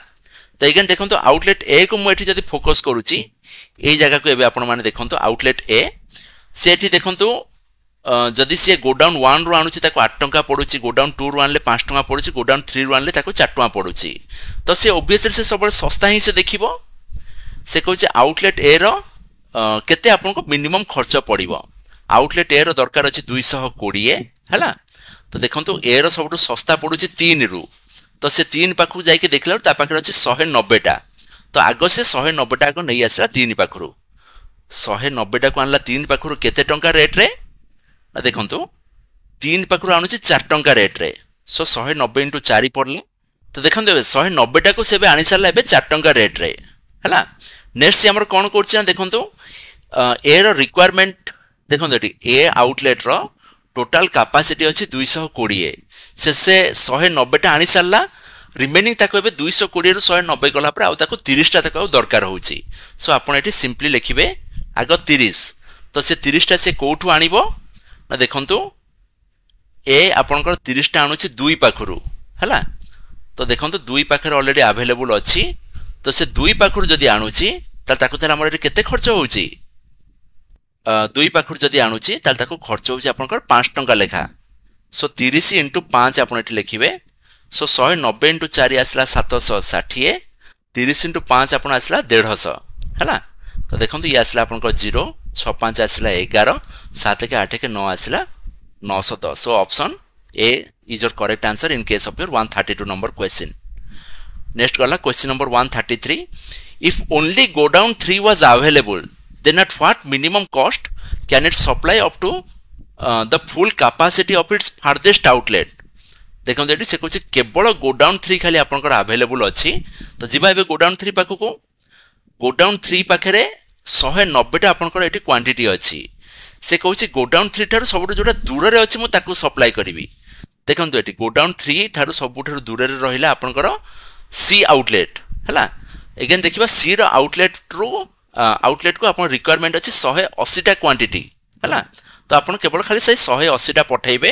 তো ଏଗେନ୍ ଦେଖନ୍ତୁ ଆଉଟଲେଟ୍ ଏକୁ ମୁଁ ଏଠି ଯଦି ଫୋକସ୍ କରୁଛି ଏଇ ଜାଗାକୁ ଏବେ ଆପଣମାନେ ଦେଖନ୍ତୁ ଆଉଟଲେଟ୍ ଏ ସେ ଏଠି ଦେଖନ୍ତୁ ଯଦି ସିଏ ଗୋଡାଉନ୍ ୱାନ୍ରୁ ଆଣୁଛି ତାକୁ ଆଠ ଟଙ୍କା ପଡ଼ୁଛି ଗୋଡାଉନ୍ ଟୁରୁ ଆଣିଲେ ପାଞ୍ଚ ଟଙ୍କା ପଡ଼ୁଛି ଗୋଡାଉନ୍ ଥ୍ରୀରୁ ଆଣିଲେ ତାକୁ ଚାରି ଟଙ୍କା ପଡ଼ୁଛି ତ ସେ ଓଭିୟସ୍ଲି ସେ ସବୁବେଳେ ଶସ୍ତା ହିଁ ସେ ଦେଖିବ ସେ କହୁଛି ଆଉଟଲେଟ୍ ଏର କେତେ ଆପଣଙ୍କୁ ମିନିମମ୍ ଖର୍ଚ୍ଚ ପଡ଼ିବ ଆଉଟଲେଟ୍ ଏର ଦରକାର ଅଛି ଦୁଇଶହ କୋଡ଼ିଏ ହେଲା ତ ଦେଖନ୍ତୁ ଏର ସବୁଠୁ ଶସ୍ତା ପଡ଼ୁଛି ତିନିରୁ ତ ସେ ତିନି ପାଖକୁ ଯାଇକି ଦେଖିଲା ବେଳକୁ ତା ପାଖରେ ଅଛି ଶହେ ନବେଟା ତ ଆଗ ସେ ଶହେ ନବେଟା ଆଗ ନେଇ ଆସିଲା ତିନି ପାଖରୁ ଶହେ ନବେଟାକୁ ଆଣିଲା ତିନି ପାଖରୁ କେତେ ଟଙ୍କା ରେଟ୍ରେ ନା ଦେଖନ୍ତୁ ତିନି ପାଖରୁ ଆଣୁଛି ଚାରି ଟଙ୍କା ରେଟ୍ରେ ସୋ ଶହେ ନବେ ଇଣ୍ଟୁ ଚାରି ପଡ଼ିଲେ ତ ଦେଖନ୍ତୁ ଏବେ ଶହେ ନବେଟାକୁ ସେ ଏବେ ଆଣିସାରିଲା ଏବେ ଚାରି ଟଙ୍କା ରେଟ୍ରେ ହେଲା ନେକ୍ସଟ ସେ ଆମର କ'ଣ କରୁଛି ନା ଦେଖନ୍ତୁ ଏର ରିକ୍ୱାରମେଣ୍ଟ ଦେଖନ୍ତୁ ଏଠି ଏ ଆଉଟଲେଟ୍ର ଟୋଟାଲ କାପାସିଟି ଅଛି ଦୁଇଶହ କୋଡ଼ିଏ ଶେଷେ ଶହେ ନବେଟା ଆଣିସାରିଲା ରିମେନିଂ ତାକୁ ଏବେ ଦୁଇଶହ କୋଡ଼ିଏରୁ ଶହେ ନବେ ଗଲା ପରେ ଆଉ ତାକୁ ତିରିଶଟା ତାକୁ ଆଉ ଦରକାର ହେଉଛି ସୋ ଆପଣ ଏଠି ସିମ୍ପଲି ଲେଖିବେ ଆଗ ତିରିଶ ତ ସେ ତିରିଶଟା ସେ କେଉଁଠୁ ଆଣିବ ନା ଦେଖନ୍ତୁ ଏ ଆପଣଙ୍କର ତିରିଶଟା ଆଣୁଛି ଦୁଇ ପାଖରୁ ହେଲା ତ ଦେଖନ୍ତୁ ଦୁଇ ପାଖରେ ଅଲରେଡ଼ି ଆଭେଲେବୁଲ୍ ଅଛି ତ ସେ ଦୁଇ ପାଖରୁ ଯଦି ଆଣୁଛି ତାହେଲେ ତାକୁ ତାହେଲେ ଆମର ଏଠି କେତେ ଖର୍ଚ୍ଚ ହେଉଛି ଦୁଇ ପାଖରୁ ଯଦି ଆଣୁଛି ତାହେଲେ ତାକୁ ଖର୍ଚ୍ଚ ହେଉଛି ଆପଣଙ୍କର ପାଞ୍ଚ ଟଙ୍କା ଲେଖା সো তিরিশ ইন্টু পাঁচ আপনার এটি লিখবে সো শহে নবে ইন্টু চারি আসলা সাতশহ ষাঠিয়ে তিরিশ ইন্টু পাঁচ আপনার আসলা দেড়শহ হ্যাঁ তো দেখুন ইয়ে আসলা আপনার জিরো ছ পাঁচ আসলা এগার সাত কে আট কে ন আসলা নশ দশ so option A is your correct answer in case of your one thirty two number question next গলা question number one thirty three if only godown three was available then at what minimum cost can it supply up to uh, the full capacity of its farthest outlet দেখুন এটি সে কହୁଛି কেবল godown three খালি আপনার available অছি তো যা এবার godown three পাখক godown three পাখে শহে নবেটা আপনার এটি কোয়ান্টিটি অছি সে কହୁଛି গোডাউন থ্রি ঠার সবুঠু যেটা দূরে অছি মু তাকে সপ্লাই করবি দেখুন এটি গোডাউন থ্রি ঠার সবুঠার দূরে রহিলা আপনার সি আউটলেট হ্যাঁ এগেন দেখিবা সি র আউটলেট রু আউটলেট কু আপনার রিকোয়ারমেন্ট অছি শহে অশীটা কোয়ান্টিটি হ্যাঁ ତ ଆପଣ କେବଳ ଖାଲି ସେଇ ଶହେ ଅଶୀଟା ପଠାଇବେ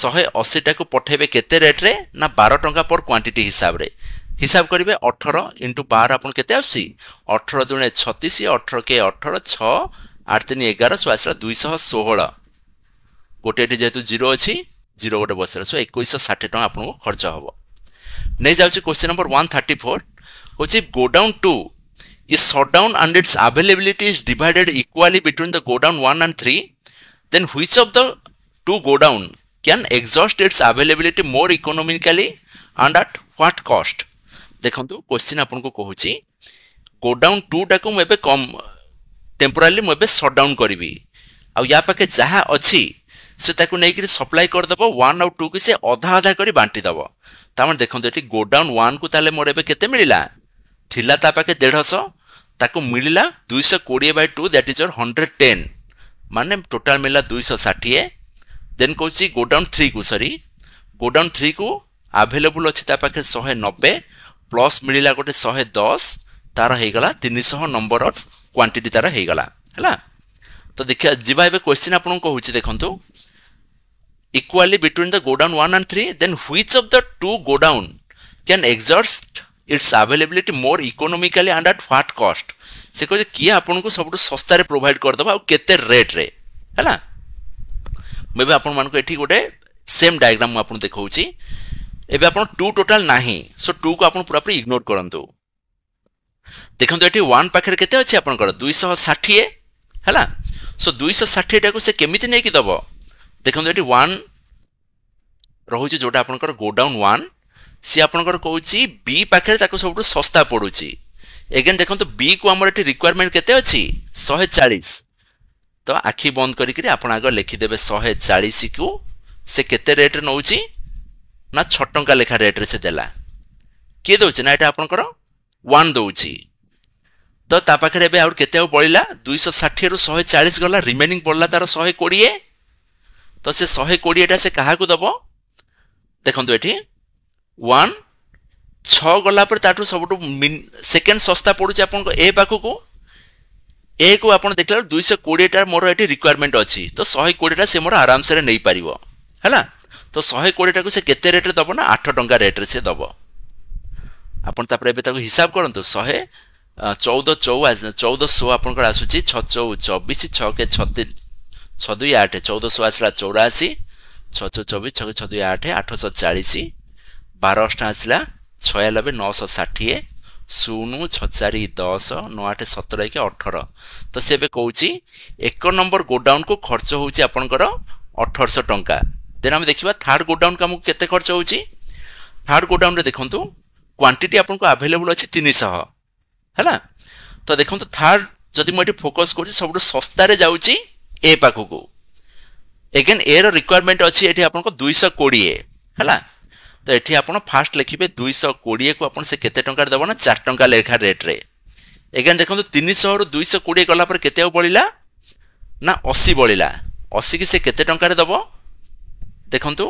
ଶହେ ଅଶୀଟାକୁ ପଠାଇବେ କେତେ ରେଟ୍ରେ ନା ବାର ଟଙ୍କା ପର୍ କ୍ୱାଣ୍ଟିଟି ହିସାବରେ ହିସାବ କରିବେ ଅଠର ଇଣ୍ଟୁ ବାର ଆପଣ କେତେ ଆସୁଛି ଅଠର ଦୁଣେ ଛତିଶ ଅଠର କେ ଅଠର ଛଅ ଆଠ ତିନି ଏଗାର ସୋ ଆସିଲା ଦୁଇଶହ ଷୋହଳ ଗୋଟିଏଠି ଯେହେତୁ ଜିରୋ ଅଛି ଜିରୋ ଗୋଟେ ବସିଲା ସୋ ଏକୋଇଶହ ଷାଠିଏ ଟଙ୍କା ଆପଣଙ୍କୁ ଖର୍ଚ୍ଚ ହେବ ନେଇଯାଉଛି question number one thirty four ହେଉଛି godown two is sought down and its availability is divided equally between the go down 1 and 3, then which of the two go down can exhaust its availability more economically and at what cost? ଦେଖନ୍ତୁ question ଆପଣଙ୍କୁ କହୁଛି ଗୋଡାଉନ୍ ଟୁଟାକୁ ମୁଁ ଏବେ କମ୍ ଟେମ୍ପୋରାଲି ମୁଁ ଏବେ shut down କରିବି ଆଉ ୟା ପାଖେ ଯାହା ଅଛି ସେ ତାକୁ ନେଇକରି ସପ୍ଲାଏ କରିଦେବ ୱାନ୍ ଆଉ ଟୁକୁ ସେ ଅଧା ଅଧା କରି ବାଣ୍ଟିଦେବ ତା'ମାନେ ଦେଖନ୍ତୁ ଏଠି ଗୋଡାଉନ୍ ୱାନ୍କୁ ତାହେଲେ ମୋର ଏବେ କେତେ ମିଳିଲା ଥିଲା ତା ପାଖେ ଦେଢ଼ଶହ ତାକୁ ମିଳିଲା ଦୁଇଶହ କୋଡ଼ିଏ by two that is or hundred ten ମାନେ ଟୋଟାଲ୍ ମିଳିଲା ଦୁଇଶହ ଷାଠିଏ ଦେନ୍ କହୁଛି ଗୋଡାଉନ୍ ଥ୍ରୀକୁ ସରି ଗୋଡାଉନ୍ ଥ୍ରୀକୁ ଆଭେଲେବୁଲ୍ ଅଛି ତା ପାଖରେ ଶହେ ନବେ ପ୍ଲସ୍ ମିଳିଲା ଗୋଟେ ଶହେ ଦଶ ତା'ର ହେଇଗଲା ତିନିଶହ ନମ୍ବର ଅଫ୍ କ୍ୱାଣ୍ଟିଟି ତା'ର ହେଇଗଲା ହେଲା ତ ଦେଖିବା ଯିବା ଏବେ କ୍ୱେଶ୍ଚିନ୍ ଆପଣଙ୍କୁ କହୁଛି ଦେଖନ୍ତୁ equally between the godown 1 and 3 then which of the two godown can exhaust its availability more economically and at what cost ସେ କହିଲେ କିଏ ଆପଣଙ୍କୁ ସବୁଠୁ ଶସ୍ତାରେ ପ୍ରୋଭାଇଡ଼ କରିଦେବ ଆଉ କେତେ ରେଟ୍ରେ ହେଲା ମୁଁ ଏବେ ଆପଣମାନଙ୍କୁ ଏଠି ଗୋଟେ ସେମ୍ ଡାଇଗ୍ରାମ୍ ମୁଁ ଆପଣଙ୍କୁ ଦେଖାଉଛି ଏବେ ଆପଣ ଟୁ ଟୋଟାଲ୍ ନାହିଁ ସୋ ଟୁକୁ ଆପଣ ପୁରାପୁରି ଇଗ୍ନୋର କରନ୍ତୁ ଦେଖନ୍ତୁ ଏଠି ୱାନ୍ ପାଖରେ କେତେ ଅଛି ଆପଣଙ୍କର ଦୁଇଶହ ଷାଠିଏ ହେଲା ସୋ ଦୁଇଶହ ଷାଠିଏଟାକୁ ସେ କେମିତି ନେଇକି ଦେବ ଦେଖନ୍ତୁ ଏଠି ୱାନ୍ ରହୁଛି ଯେଉଁଟା ଆପଣଙ୍କର ଗୋ ଡାଉନ୍ ୱାନ୍ সি আপনার কৌছি বি পাখে তাকে সবুঠ শস্তা পড়ুছি এগেন দেখুন বি কু আমার এটি রিকোয়ারমেন্ট কেতে অছি শহে চাশ তো আখি বন্ধ করি আপনার আগে লিখিদেবে শহে চাশ কু সে কেতে রেট্রে নেছি না ছ টঙ্কা লেখা রেট্রে সে দেলা কি দেছে না এটা আপনার ওয়ান দেছি তো তা পাখে এবার আহ কেতে পড়া দুইশ ষাঠিয়ে শহে চাশ গলা রিমেনিং পড়লা তার শহে কোড়িয়ে তো সে শহে কোড়িয়েটা সে কাহকু দেব দেখুন এটি ୱାନ୍ ଛଅ ଗଲା ପରେ ତାଠୁ ସବୁଠୁ ସେକେଣ୍ଡ ଶସ୍ତା ପଡ଼ୁଛି ଆପଣଙ୍କ ଏ ପାଖକୁ ଏକୁ ଆପଣ ଦେଖିଲା ବେଳକୁ ଦୁଇଶହ କୋଡ଼ିଏଟା ମୋର ଏଠି ରିକ୍ୱାରମେଣ୍ଟ ଅଛି ତ ଶହେ କୋଡ଼ିଏଟା ସେ ମୋର ଆରାମସେରେ ନେଇପାରିବ ହେଲା ତ ଶହେ କୋଡ଼ିଏଟାକୁ ସେ କେତେ ରେଟ୍ରେ ଦେବ ନା ଆଠ ଟଙ୍କା ରେଟ୍ରେ ସେ ଦେବ ଆପଣ ତାପରେ ଏବେ ତାକୁ ହିସାବ କରନ୍ତୁ ଶହେ ଚଉଦ ଚଉ ଚଉଦ ଶହ ଆପଣଙ୍କର ଆସୁଛି ଛଅ ଚଉ ଚବିଶ ଛଅ କେ ଛତିଶ ଛଅ ଦୁଇ ଆଠ ଚଉଦ ଶହ ଆସିଲା ଚଉରାଅଶୀ ଛଅ ଛଅ ଚବିଶ ଛଅ ଛଅ ଦୁଇ ଆଠ ଆଠଶହ ଚାଳିଶ ବାର ଅଷ୍ଟା ଆସିଲା ଛୟାନବେ ନଅଶହ ଷାଠିଏ ଶୂନ ଛଚାରି ଦଶ ନଅ ଆଠ ସତର ଏକ ଅଠର ତ ସେ ଏବେ କହୁଛି ଏକ ନମ୍ବର ଗୋଡାଉନକୁ ଖର୍ଚ୍ଚ ହେଉଛି ଆପଣଙ୍କର ଅଠରଶହ ଟଙ୍କା ଦେନ୍ ଆମେ ଦେଖିବା ଥାର୍ଡ଼ ଗୋଡାଉନକୁ ଆମକୁ କେତେ ଖର୍ଚ୍ଚ ହେଉଛି ଥାର୍ଡ଼ ଗୋଡାଉନରେ ଦେଖନ୍ତୁ କ୍ୱାଣ୍ଟିଟି ଆପଣଙ୍କୁ ଆଭେଲେବୁଲ୍ ଅଛି ତିନିଶହ ହେଲା ତ ଦେଖନ୍ତୁ ଥାର୍ଡ଼ ଯଦି ମୁଁ ଏଠି ଫୋକସ୍ କରୁଛି ସବୁଠୁ ଶସ୍ତାରେ ଯାଉଛି ଏ ପାଖକୁ ଏଗେନ୍ ଏର ରିକ୍ୱାରମେଣ୍ଟ ଅଛି ଏଠି ଆପଣଙ୍କ ଦୁଇଶହ କୋଡ଼ିଏ ହେଲା তো ଏଠି ଆପଣ ଫାଷ୍ଟ ଲେଖିବେ ଦୁଇଶହ କୋଡ଼ିଏକୁ ଆପଣ ସେ କେତେ ଟଙ୍କାରେ ଦେବ ନା ଚାରି ଟଙ୍କା ଲେଖା ରେଟ୍ରେ ଏଗେନ୍ ଦେଖନ୍ତୁ ତିନିଶହରୁ ଦୁଇଶହ କୋଡ଼ିଏ ଗଲା ପରେ କେତେ ଆଉ ବଳିଲା ନା ଅଶୀ ବଳିଲା ଅଶୀକି ସେ କେତେ ଟଙ୍କାରେ ଦେବ ଦେଖନ୍ତୁ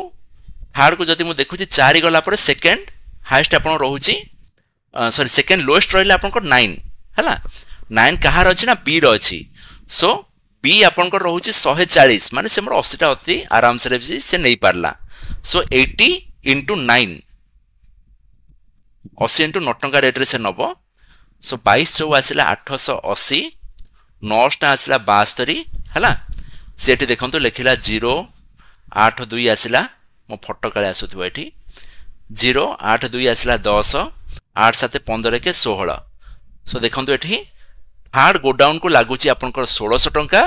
ଥାର୍ଡ଼କୁ ଯଦି ମୁଁ ଦେଖୁଛି ଚାରି ଗଲା ପରେ ସେକେଣ୍ଡ ହାଏଷ୍ଟ ଆପଣ ରହୁଛି ସରି ସେକେଣ୍ଡ ଲୋଏଷ୍ଟ ରହିଲା ଆପଣଙ୍କର ନାଇନ୍ ହେଲା ନାଇନ୍ କାହାର ଅଛି ନା ବିର ଅଛି ସୋ ବି ଆପଣଙ୍କର ରହୁଛି ଶହେ ଚାଳିଶ ମାନେ ସେ ମୋର ଅଶୀଟା ଅତି ଆରାମସେ ସେ ନେଇପାରିଲା ସୋ ଏଇଟି ইন্টু নাইন অশী ইন্টু ন টঙ্কা রেট্রে সে নব সো বাইশ চৌ আসলা আঠশ অশী নশটা আসলা বাস্তরি হ্যাঁ সে এটি দেখুন লেখিলা জিরো আঠ দুই আসলা মো ফটো কালে আসুথিব এটি জিরো আঠ দুই আসলা দশ আট সাত পনেরকে ষোহল সো দেখুন এটি থার্ড গোডাউনকু লাগুচি আপনার ষোলশ টঙ্কা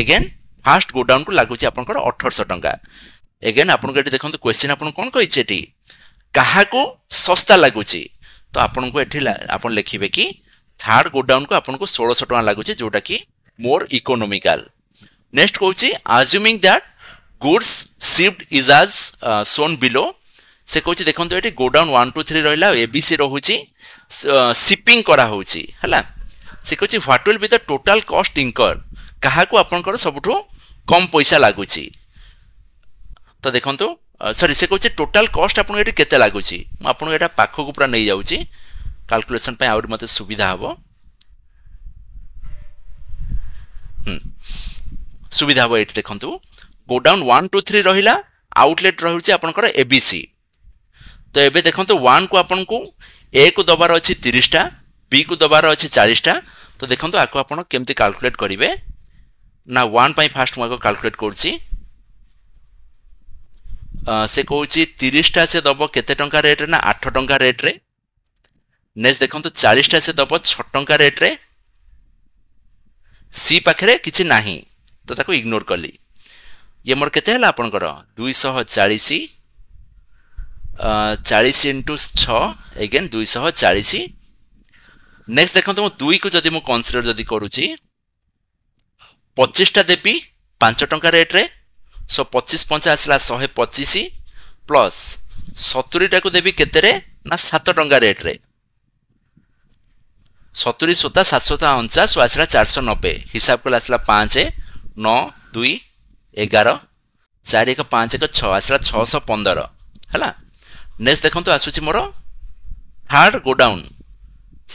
এগেন ফার্স্ট গোডাউনকু লাগুচি আপনার অঠরশ টঙ্কা ଏଗେନ୍ ଆପଣଙ୍କୁ ଏଠି ଦେଖନ୍ତୁ କ୍ୱେଶ୍ଚିନ୍ ଆପଣଙ୍କୁ କ'ଣ କହିଛି ଏଠି କାହାକୁ ଶସ୍ତା ଲାଗୁଛି ତ ଆପଣଙ୍କୁ ଏଠି ଆପଣ ଲେଖିବେ କି ଥାର୍ଡ଼ ଗୋଡାଉନକୁ ଆପଣଙ୍କୁ ଷୋଳଶହ ଟଙ୍କା ଲାଗୁଛି ଯେଉଁଟାକି ମୋର ଇକୋନୋମିକାଲ୍ ନେକ୍ସଟ କହୁଛି assuming that goods shift is as shown below ସେ କହୁଛି ଦେଖନ୍ତୁ ଏଠି ଗୋଡାଉନ୍ ୱାନ୍ ଟୁ ଥ୍ରୀ ରହିଲା ଏ ବି ସି ରହୁଛି ସିପିଂ କରାହେଉଛି ହେଲା ସେ କହୁଛି what will be the total cost ଇଙ୍କର କାହାକୁ ଆପଣଙ୍କର ସବୁଠୁ କମ୍ ପଇସା ଲାଗୁଛି ତ ଦେଖନ୍ତୁ ସରି ସେ କହୁଛି ଟୋଟାଲ୍ କଷ୍ଟ ଆପଣଙ୍କୁ ଏଠି କେତେ ଲାଗୁଛି ମୁଁ ଆପଣଙ୍କୁ ଏଇଟା ପାଖକୁ ପୁରା ନେଇଯାଉଛି କାଲକୁଲେସନ୍ ପାଇଁ ଆହୁରି ମୋତେ ସୁବିଧା ହେବ ସୁବିଧା ହେବ ଏଇଠି ଦେଖନ୍ତୁ ଗୋଡାଉନ୍ ୱାନ୍ ଟୁ ଥ୍ରୀ ରହିଲା ଆଉଟଲେଟ୍ ରହୁଛି ଆପଣଙ୍କର ଏ ବି ସି ତ ଏବେ ଦେଖନ୍ତୁ ୱାନ୍କୁ ଆପଣଙ୍କୁ ଏକୁ ଦେବାର ଅଛି ତିରିଶଟା ବିକୁ ଦେବାର ଅଛି ଚାଳିଶଟା ତ ଦେଖନ୍ତୁ ଆକୁ ଆପଣ କେମିତି କାଲକୁଲେଟ୍ କରିବେ ନା ୱାନ୍ ପାଇଁ ଫାଷ୍ଟ ମୁଁ ଆଗ କାଲକୁଲେଟ୍ କରୁଛି ସେ କହୁଛି ତିରିଶଟା ସେ ଦେବ କେତେ ଟଙ୍କା ରେଟ୍ରେ ନା ଆଠ ଟଙ୍କା ରେଟ୍ରେ ନେକ୍ସଟ ଦେଖନ୍ତୁ ଚାଳିଶଟା ସେ ଦେବ ଛଅ ଟଙ୍କା ରେଟ୍ରେ ସି ପାଖରେ କିଛି ନାହିଁ ତ ତାକୁ ଇଗ୍ନୋର କଲି ଇଏ ମୋର କେତେ ହେଲା ଆପଣଙ୍କର ଦୁଇଶହ ଚାଳିଶ ଚାଳିଶ ଇଣ୍ଟୁ ଛଅ ଏଗେନ୍ ଦୁଇଶହ ଚାଳିଶ ନେକ୍ସଟ ଦେଖନ୍ତୁ ମୁଁ ଦୁଇକୁ ଯଦି ମୁଁ କନସିଡ଼ର ଯଦି କରୁଛି ପଚିଶଟା ଦେବି ପାଞ୍ଚ ଟଙ୍କା ରେଟ୍ରେ ସୋ ପଚିଶ ପଞ୍ଚା ଆସିଲା ଶହେ ପଚିଶ ପ୍ଲସ୍ ସତୁରିଟାକୁ ଦେବି କେତେରେ ନା ସାତ ଟଙ୍କା ରେଟ୍ରେ ସତୁରି ସୂତା ସାତଶହତା ଅଣଚାଶ ଆସିଲା ଚାରିଶହ ନବେ ହିସାବ କଲେ ଆସିଲା ପାଞ୍ଚ ନଅ ଦୁଇ ଏଗାର ଚାରି ଏକ ପାଞ୍ଚ ଏକ ଛଅ ଆସିଲା ଛଅଶହ ପନ୍ଦର ହେଲା ନେକ୍ସଟ ଦେଖନ୍ତୁ ଆସୁଛି ମୋର ଥାର୍ଡ ଗୋଡାଉନ୍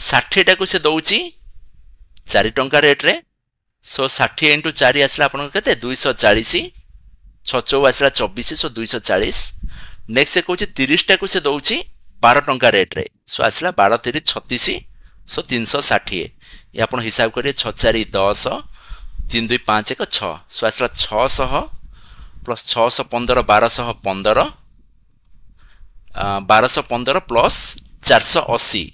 ଷାଠିଏଟାକୁ ସେ ଦେଉଛି ଚାରି ଟଙ୍କା ରେଟ୍ରେ ସୋ ଷାଠିଏ ଇଣ୍ଟୁ ଚାରି ଆସିଲା ଆପଣଙ୍କ କେତେ ଦୁଇଶହ ଚାଳିଶ ଛଅଶହ ଆସିଲା ଚବିଶ ସେ ଦୁଇଶହ ଚାଳିଶ ନେକ୍ସଟ ସେ କହୁଛି ତିରିଶଟାକୁ ସେ ଦେଉଛି ବାର ଟଙ୍କା ରେଟ୍ରେ ସୋ ଆସିଲା ବାର ତିରିଶ ଛତିଶ ସୋ ତିନିଶହ ଷାଠିଏ ଏ ଆପଣ ହିସାବ କରିବେ ଛଅ ଚାରି ଦଶ ତିନି ଦୁଇ ପାଞ୍ଚ ଏକ ଛଅ ସୋ ଆସିଲା ଛଅଶହ ପ୍ଲସ୍ ଛଅଶହ ପନ୍ଦର ବାରଶହ ପନ୍ଦର ବାରଶହ ପନ୍ଦର ପ୍ଲସ୍ ଚାରିଶହ ଅଶୀ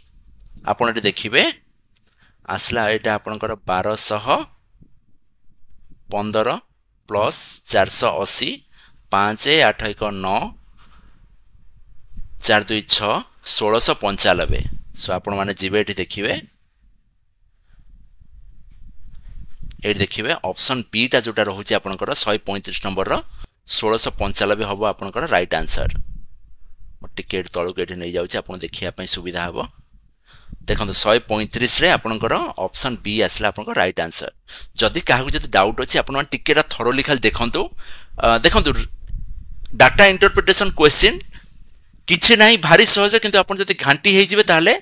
ଆପଣ ଏଠି ଦେଖିବେ ଆସିଲା ଏଇଟା ଆପଣଙ୍କର ବାରଶହ ପନ୍ଦର પ્લસ ચારસો અଶୀ ପାଞ୍ଚ ଆଠ ଏକ ନଅ ଚାରି ଦୁଇ ଛଅ ଷୋଳଶହ ପଞ୍ଚାନବେ ସୋ ଆପଣମାନେ ଯିବେ ଏଠି ଦେଖିବେ ଏଠି ଦେଖିବେ ଅପସନ୍ ବିଟା ଯେଉଁଟା ରହୁଛି ଆପଣଙ୍କର ଶହେ ପଇଁତିରିଶ ନମ୍ବରର ଷୋଳଶହ ପଞ୍ଚାନବେ ହେବ ଆପଣଙ୍କର ରାଇଟ୍ ଆନ୍ସର୍ ମୁଁ ଟିକେ ଏଠି ତଳକୁ ଏଠି ନେଇଯାଉଛି ଆପଣ ଦେଖିବା ପାଇଁ ସୁବିଧା ହେବ ଦେଖନ୍ତୁ ଶହେ ପଇଁତିରିଶରେ ଆପଣଙ୍କର ଅପସନ୍ ବି ଆସିଲା ଆପଣଙ୍କ ରାଇଟ୍ ଆନ୍ସର ଯଦି କାହାକୁ ଯଦି ଡାଉଟ୍ ଅଛି ଆପଣମାନେ ଟିକେ ଏଇଟା ଥରୋଲି ଖାଲି ଦେଖନ୍ତୁ ଦେଖନ୍ତୁ ଡାଟା ଇଣ୍ଟରପ୍ରିଟେସନ୍ କ୍ୱେଶ୍ଚିନ୍ କିଛି ନାହିଁ ଭାରି ସହଜ କିନ୍ତୁ ଆପଣ ଯଦି ଘାଣ୍ଟି ହେଇଯିବେ ତାହେଲେ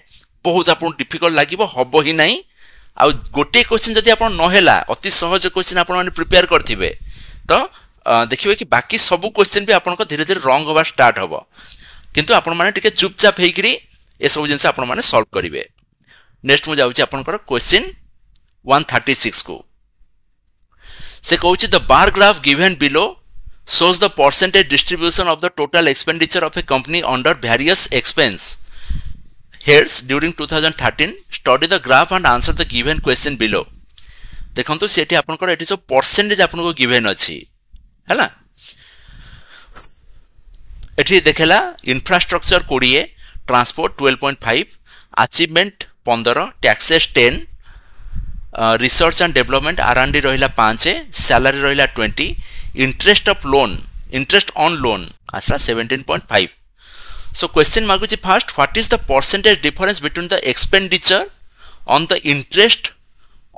ବହୁତ ଆପଣଙ୍କୁ ଡିଫିକଲ୍ଟ ଲାଗିବ ହେବ ହିଁ ନାହିଁ ଆଉ ଗୋଟିଏ କ୍ୱେଶ୍ଚିନ୍ ଯଦି ଆପଣ ନହେଲା ଅତି ସହଜ କ୍ୱେଶ୍ଚିନ୍ ଆପଣମାନେ ପ୍ରିପେୟାର କରିଥିବେ ତ ଦେଖିବେ କି ବାକି ସବୁ କ୍ୱେଶ୍ଚିନ୍ ବି ଆପଣଙ୍କ ଧୀରେ ଧୀରେ ରଙ୍ଗ ହେବା ଷ୍ଟାର୍ଟ ହେବ କିନ୍ତୁ ଆପଣମାନେ ଟିକେ ଚୁପଚାପ ହେଇକିରି ଏସବୁ ଜିନିଷ ଆପଣମାନେ ସଲ୍ଭ କରିବେ ନେକ୍ସଟ ମୁଁ ଯାଉଛି ଆପଣଙ୍କର କ୍ୱେଶ୍ଚିନ୍ ୱାନ୍ ଥାର୍ଟି ସିକ୍ସକୁ ସେ କହୁଛି the bar graph given below shows the percentage distribution of the total expenditure of a company under various expense heads during 2013 study the graph and answer the given question below ଦେଖନ୍ତୁ ସେଠି ଆପଣଙ୍କର ଏଠି ସବୁ percentage ଆପଣଙ୍କୁ given ଅଛି ହେଲା ଏଠି ଦେଖେଲା ଇନଫ୍ରାଷ୍ଟ୍ରକ୍ଚର କୋଡ଼ିଏ transport twelve point five achievement ପନ୍ଦର taxes ten research and development R and D ରହିଲା ପାଞ୍ଚ ସାଲାରୀ ରହିଲା twenty interest of loan interest on loan ଆସିଲା seventeen point five so question ମାଗୁଛି first what is the percentage difference between the expenditure on the interest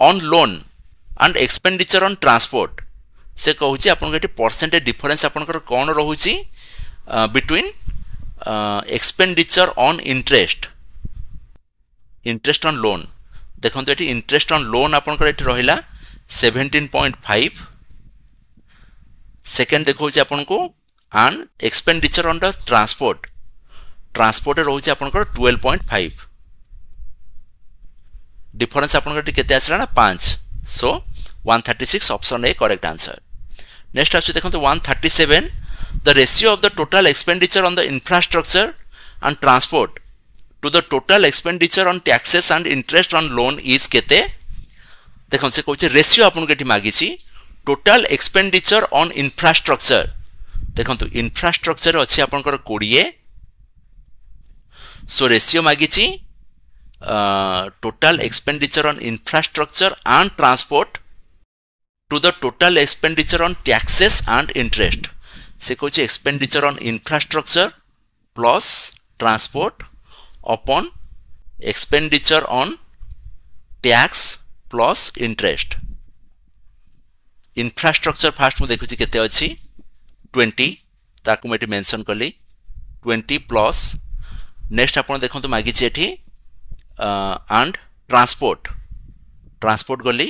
on loan and expenditure on transport ସେ କହୁଛି ଆପଣଙ୍କ ଏଠି percentage difference ଆପଣଙ୍କର କ'ଣ ରହୁଛି between expenditure on interest interest on loan দেখুন এটি ইন্টরেস্ট অন লোন আপনার এটি রহিলা সেভেন্টিন পয়েন্ট ফাইভ সেকেন্ড দেখাଉଛି আপনার and expenditure on the transport ট্রান্সপোর্টে রয়েছে আপনার টুয়েলভ পয়েন্ট ফাইভ ডিফরেন্স আপনার এটি কেতে আসলে না পাঁচ so one thirty six option A correct answer next আসছে দেখুন one thirty seven the ratio of the total expenditure on the infrastructure and transport to the total expenditure on taxes and interest on loan is କେତେ ଦେଖନ୍ତୁ ସେ କହୁଛି ratio ଆପଣଙ୍କୁ ଏଠି ମାଗିଛି total expenditure on infrastructure ଦେଖନ୍ତୁ ଇନଫ୍ରାଷ୍ଟ୍ରକ୍ଚର ଅଛି ଆପଣଙ୍କର କୋଡ଼ିଏ ସୋ ରେସିଓ ମାଗିଛି total expenditure on infrastructure and transport to the total expenditure on taxes and interest. से कहे expenditure on infrastructure plus transport upon expenditure on tax plus interest. Infrastructure first ମୁଁ ଦେଖୁଛି କେତେ ଅଛି 20 ତାକୁ ମୁଁ ଏଠି ମେନସନ୍ କଲି 20 ପ୍ଲସ୍ ନେକ୍ସଟ ଆପଣ ଦେଖନ୍ତୁ ମାଗିଛି ଏଠି ଆଣ୍ଡ ଟ୍ରାନ୍ସପୋର୍ଟ ଟ୍ରାନ୍ସପୋର୍ଟ ଗଲି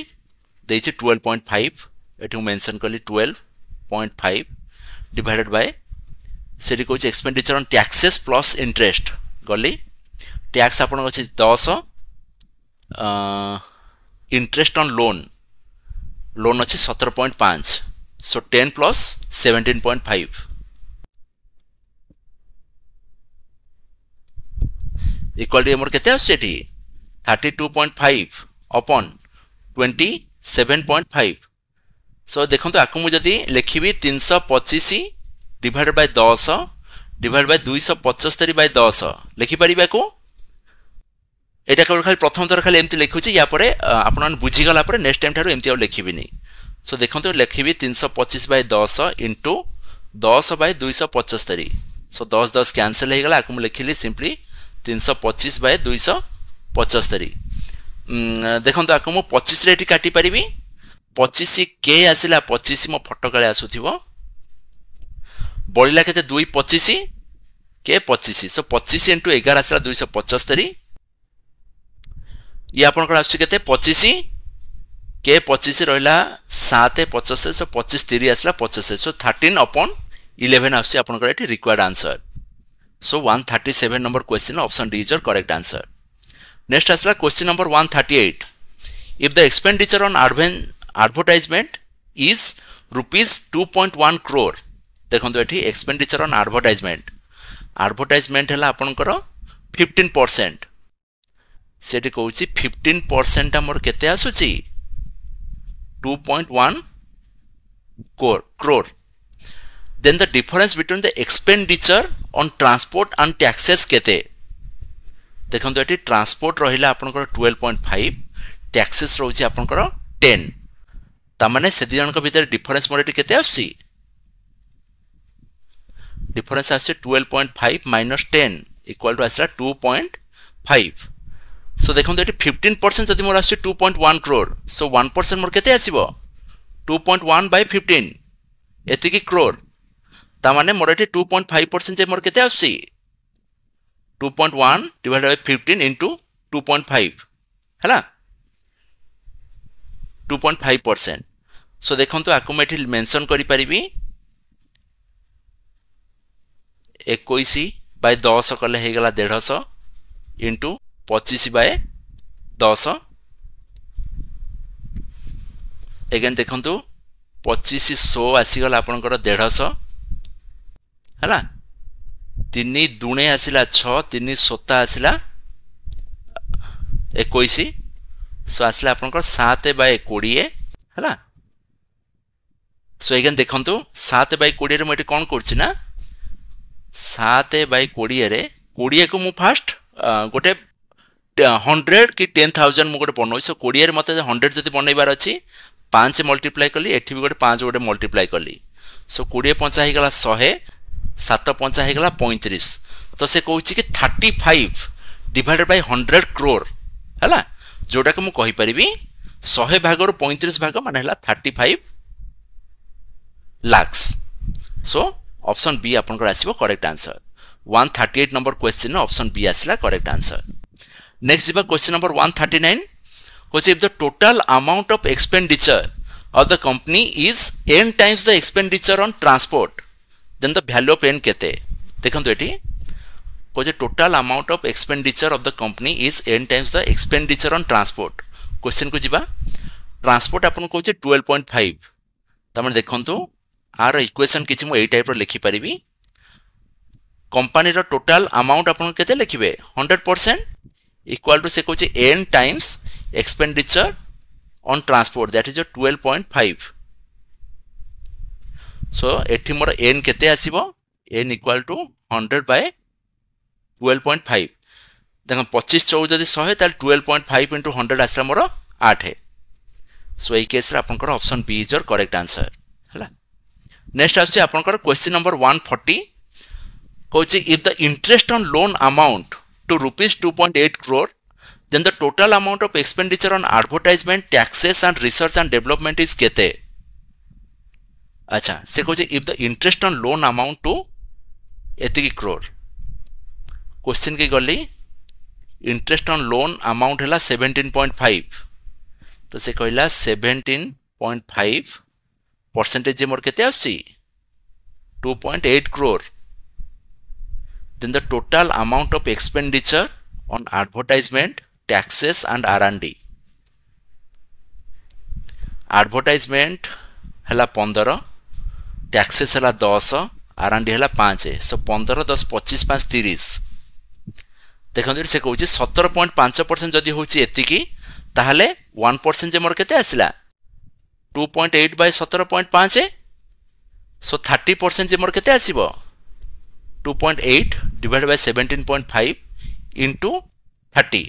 ଦେଇଛି ଟୁଏଲ୍ଭ ପଏଣ୍ଟ ଫାଇଭ୍ ଏଠି ମୁଁ ମେନସନ୍ କଲି twelve point five divided by ସେଠି କହୁଛି expenditure on taxes plus interest ଗଲି ট্যাক্স আপনার আছে দশ ইন্টারেস্ট অন লোন লোন আছে সতের পয়েন্ট পাঁচ so ten plus seventeen point five equal to আমার কেতে আসছে এটি thirty two point five upon twenty seven point five so ଦେଖନ୍ତୁ ଆକୁ ମୁଁ ଯଦି ଲେଖିବି ତିନିଶହ ପଚିଶ ଡିଭାଇଡ଼ ବାଇ ଦଶ ଡିଭାଇଡ଼ ବାଇ ଦୁଇଶହ ପଞ୍ଚସ୍ତରୀ ବାଇ ଦଶ ଲେଖିପାରିବି ଆକୁ এটা কেবল খালি প্রথম ଥର ଖାଲି ଏମିତି ଲେଖୁଛି ୟା ପରେ ଆପଣମାନେ ବୁଝିଗଲା ପରେ ନେକ୍ସଟ ଟାଇମ୍ ଠାରୁ ଏମିତି ଆଉ ଲେଖିବିନି ସୋ ଦେଖନ୍ତୁ ଲେଖିବି ତିନିଶହ ପଚିଶ ବାଇ ଦଶ ଇଣ୍ଟୁ ଦଶ ବାଇ ଦୁଇଶହ ପଞ୍ଚସ୍ତରୀ ସୋ ଦଶ ଦଶ କ୍ୟାନସେଲ୍ ହେଇଗଲା ଆକୁ ମୁଁ ଲେଖିଲି ସିମ୍ପଲି ତିନିଶହ ପଚିଶ ବାଇ ଦୁଇଶହ ପଞ୍ଚସ୍ତରୀ ଦେଖନ୍ତୁ ଆକୁ ମୁଁ ପଚିଶରେ ଏଠି କାଟିପାରିବି ପଚିଶ କେ ଆସିଲା ପଚିଶ ମୋ ଫଟୋକାଳେ ଆସୁଥିବ ବଳିଲା କେତେ ଦୁଇ ପଚିଶ কে পঁচিশ সো পঁচিশ ইন্টু এগার আসলা দুইশো পঁচস্তরি ଇଏ ଆପଣଙ୍କର ଆସୁଛି କେତେ ପଚିଶ କେ ପଚିଶ ରହିଲା ସାତ ପଚାଶ ସୋ ପଚିଶ ତିରି ଆସିଲା ପଚାଶ ସୋ ଥାର୍ଟିନ୍ ଅପନ୍ ଇଲେଭେନ୍ ଆସୁଛି ଆପଣଙ୍କର ଏଠି required answer so one thirty seven number question option D is your correct answer next ଆସିଲା question number one thirty eight if the expenditure on advertisement is rupees 2.1 crore ଦେଖନ୍ତୁ ଏଠି expenditure on advertisement advertisement ହେଲା ଆପଣଙ୍କର fifteen percent সেটি কৌছি fifteen percent আমার কেতে আসুচি two point one crore then the difference between the expenditure on transport and taxes কেতে দেখন্তু এটি ট্রান্সপোর্ট রহিলা আপনার টুয়েলভ পয়েন্ট ফাইভ ট্যাক্সেস রয়েছে আপনার টেন তা মানে সে দুই জনক ভিতরে ডিফরেন্স মোর এটি কেতে আসছি ডিফরেন্স আসছে twelve point five minus ten equal to আসলা টু পয়েন্ট ফাইভ সো দেখুন এটি ফিফটিন পরসেন্ট যদি মোট আসছে two point one crore so one percent মোট কেতে আসব two point one by fifteen এতিকি ক্রোর তা মানে মোট এটি টু পয়েন্ট ফাইভ পরসেন্ট যে মোট কেতে আসছি two point one divide by fifteen into two point five হ্যাঁ two point five percent so দেখুন আকু মু এটি মেনশন করে পারি একুশ বাই দশ কলে হয়ে গলা দেড়শ ইন্টু পঁচিশ বাই দশ ଏଗେନ୍ ଦେଖନ୍ତୁ ପଚିଶ ଶୋ ଆସିଗଲା ଆପଣଙ୍କର ଦେଢ଼ଶହ ହେଲା ତିନି ଦୁଣେ ଆସିଲା ଛଅ ତିନି ସୋତା ଆସିଲା ଏକୋଇଶ ସୋ ଆସିଲା ଆପଣଙ୍କର ସାତ ବାଇ କୋଡ଼ିଏ ହେଲା ସୋ ଏଗେନ୍ ଦେଖନ୍ତୁ ସାତ ବାଇ କୋଡ଼ିଏରେ ମୁଁ ଏଠି କ'ଣ କରୁଛି ନା ସାତ ବାଇ କୋଡ଼ିଏରେ କୋଡ଼ିଏକୁ ମୁଁ ଫାଷ୍ଟ ଗୋଟେ ହଣ୍ଡ୍ରେଡ଼ କି ଟେନ୍ ଥାଉଜେଣ୍ଡ ମୁଁ ଗୋଟେ ବନଉଛି ସୋ କୋଡ଼ିଏରେ ମୋତେ ହଣ୍ଡ୍ରେଡ଼ ଯଦି ବନେଇବାର ଅଛି ପାଞ୍ଚ ମଲ୍ଟିପ୍ଲାଏ କଲି ଏଠି ବି ଗୋଟେ ପାଞ୍ଚ ଗୋଟେ ମଲ୍ଟିପ୍ଲାଏ କଲି ସୋ କୋଡ଼ିଏ ପଞ୍ଚା ହେଇଗଲା ଶହେ ସାତ ପଞ୍ଚା ହେଇଗଲା ପଇଁତିରିଶ ତ ସେ କହୁଛି କି thirty five divided by hundred crore ହେଲା ଯେଉଁଟାକୁ ମୁଁ କହିପାରିବି ଶହେ ଭାଗରୁ ପଇଁତିରିଶ ଭାଗ ମାନେ ହେଲା thirty five lakhs so option B ଆପଣଙ୍କର ଆସିବ correct answer one thirty eight number କ୍ୱେଶ୍ଚିନ୍ର ଅପସନ୍ ବି ଆସିଲା କରେକ୍ଟ ଆନ୍ସର নেক্সট যা question number one thirty nine হচ্ছে if the total amount of expenditure of the company is N times the expenditure on transport then the value of N কেতে দেখুন এটি কোচে total amount of expenditure of the company is N times the expenditure on transport question কু যা transport আপনার কোচে twelve point five তার দেখুন আর ইকুয়েসন কিছু মু এই টাইপর লিখিপারি কোম্পানির টোটাল আমাউন্ট আপনার কেতে লিখবে হন্ড্রেড পরসেন্ট इक्वाल टू से कह कहे n times transport that is a is point five so एटी मोर n केते equal to hundred to 100 point five देख 25 चौ जदि 100 ताल 12.5 into 100 आसला मोर आठ सो एई केस रे B is your correct answer हला नेक्स्ट आसी आपनकर क्वेश्चन नंबर 140 कहउची if the interest on loan amount to rupees 2.8 crore, then the total amount of expenditure on advertisement, taxes and research and development is kete. acha se कहे if the interest on loan amount to etiki crore question ke गली interest on loan amount hela 17.5 to se तो से कहला seventeen point five percentage मोर के to then the total amount of expenditure on advertisement, taxes and R&D. Advertisement ହେଲା ପନ୍ଦର taxes ହେଲା ଦଶ ଆର୍ ଆଣ୍ଡ ହେଲା ପାଞ୍ଚ ସୋ ପନ୍ଦର ଦଶ ପଚିଶ ପାଞ୍ଚ ତିରିଶ ଦେଖନ୍ତୁ ଏଠି ସେ କହୁଛି ସତର ପଏଣ୍ଟ ପାଞ୍ଚ ପରସେଣ୍ଟ ଯଦି ହେଉଛି ଏତିକି ତାହେଲେ ୱାନ୍ ପରସେଣ୍ଟ ଯେ ମୋର କେତେ ଆସିଲା ଟୁ ପଏଣ୍ଟ ଏଇଟ୍ ବାଇ ସତର ପଏଣ୍ଟ ପାଞ୍ଚ ସୋ ଥାର୍ଟି ପରସେଣ୍ଟ ଯେ ମୋର କେତେ ଆସିବ 2.8 divided by 17.5 into 30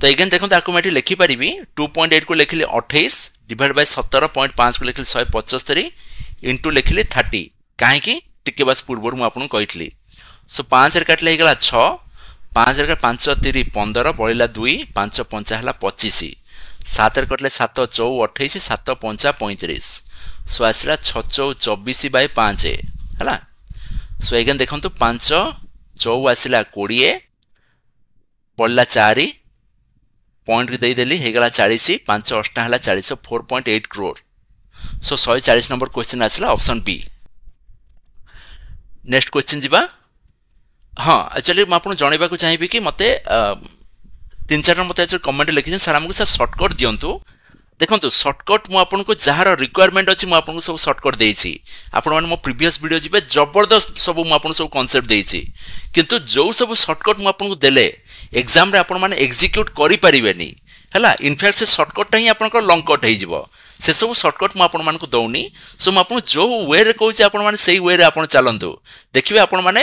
तो एगेन देखते आपको मैं लिखिपारि टू पॉइंट एट को लिखिली अठाईस डिवाइड बाय सतर पॉइंट पाँच को लिखिली शहे पचस्तरी इंटू लिखिली थर्टी कहीं टी बास पूर्व मुझे सो पाँच काटले हो छ पाँच पाँच तीन पंदर बढ़ला दुई पाँच पंचा है पचिश सात कटले सात चौ अठाई सत पंचा पैंतीस सो आसला छौ चौबीस बै पाँच है ସୋ ଏଗେନ୍ ଦେଖନ୍ତୁ ପାଞ୍ଚ ଚଉ ଆସିଲା କୋଡ଼ିଏ ପଡ଼ିଲା ଚାରି ପଏଣ୍ଟକୁ ଦେଇଦେଲି ହେଇଗଲା ଚାଳିଶ ପାଞ୍ଚ ଅଷ୍ଟା ହେଲା ଚାଳିଶ four point eight crore so ଶହେ ଚାଳିଶ ନମ୍ବର କ୍ୱେଶ୍ଚିନ୍ ଆସିଲା ଅପସନ୍ ବି ନେକ୍ସଟ କ୍ୱେଶ୍ଚିନ୍ ଯିବା ହଁ ଆକ୍ଚୁଆଲି ମୁଁ ଆପଣଙ୍କୁ ଜଣାଇବାକୁ ଚାହିଁବି କି ମୋତେ ତିନି ଚାରିଟା ମୋତେ ଆକ୍ଚୁଆଲି କମେଣ୍ଟ ଲେଖିଛନ୍ତି ସାର୍ ଆମକୁ ସାର୍ ସର୍ଟକଟ୍ ଦିଅନ୍ତୁ ଦେଖନ୍ତୁ ସର୍ଟକଟ୍ ମୁଁ ଆପଣଙ୍କୁ ଯାହାର ରିକ୍ୱାରମେଣ୍ଟ ଅଛି ମୁଁ ଆପଣଙ୍କୁ ସବୁ ସର୍ଟକଟ୍ ଦେଇଛି ଆପଣମାନେ ମୋ ପ୍ରିଭିୟସ୍ ଭିଡ଼ିଓ ଯିବେ ଜବରଦସ୍ତ ସବୁ ମୁଁ ଆପଣଙ୍କୁ ସବୁ କନସେପ୍ଟ ଦେଇଛି କିନ୍ତୁ ଯେଉଁ ସବୁ ସର୍ଟକଟ୍ ମୁଁ ଆପଣଙ୍କୁ ଦେଲେ ଏକ୍ଜାମ୍ରେ ଆପଣମାନେ ଏକ୍ଜିକ୍ୟୁଟ୍ କରିପାରିବେନି ହେଲା ଇନଫ୍ୟାକ୍ଟ ସେ ସର୍ଟକଟ୍ଟା ହିଁ ଆପଣଙ୍କର ଲଙ୍ଗ କଟ୍ ହେଇଯିବ ସେସବୁ ସର୍ଟକଟ୍ ମୁଁ ଆପଣମାନଙ୍କୁ ଦେଉନି ସୋ ମୁଁ ଆପଣଙ୍କୁ ଯେଉଁ ୱେରେ କହୁଛି ଆପଣମାନେ ସେଇ ୱେରେ ଆପଣ ଚାଲନ୍ତୁ ଦେଖିବେ ଆପଣମାନେ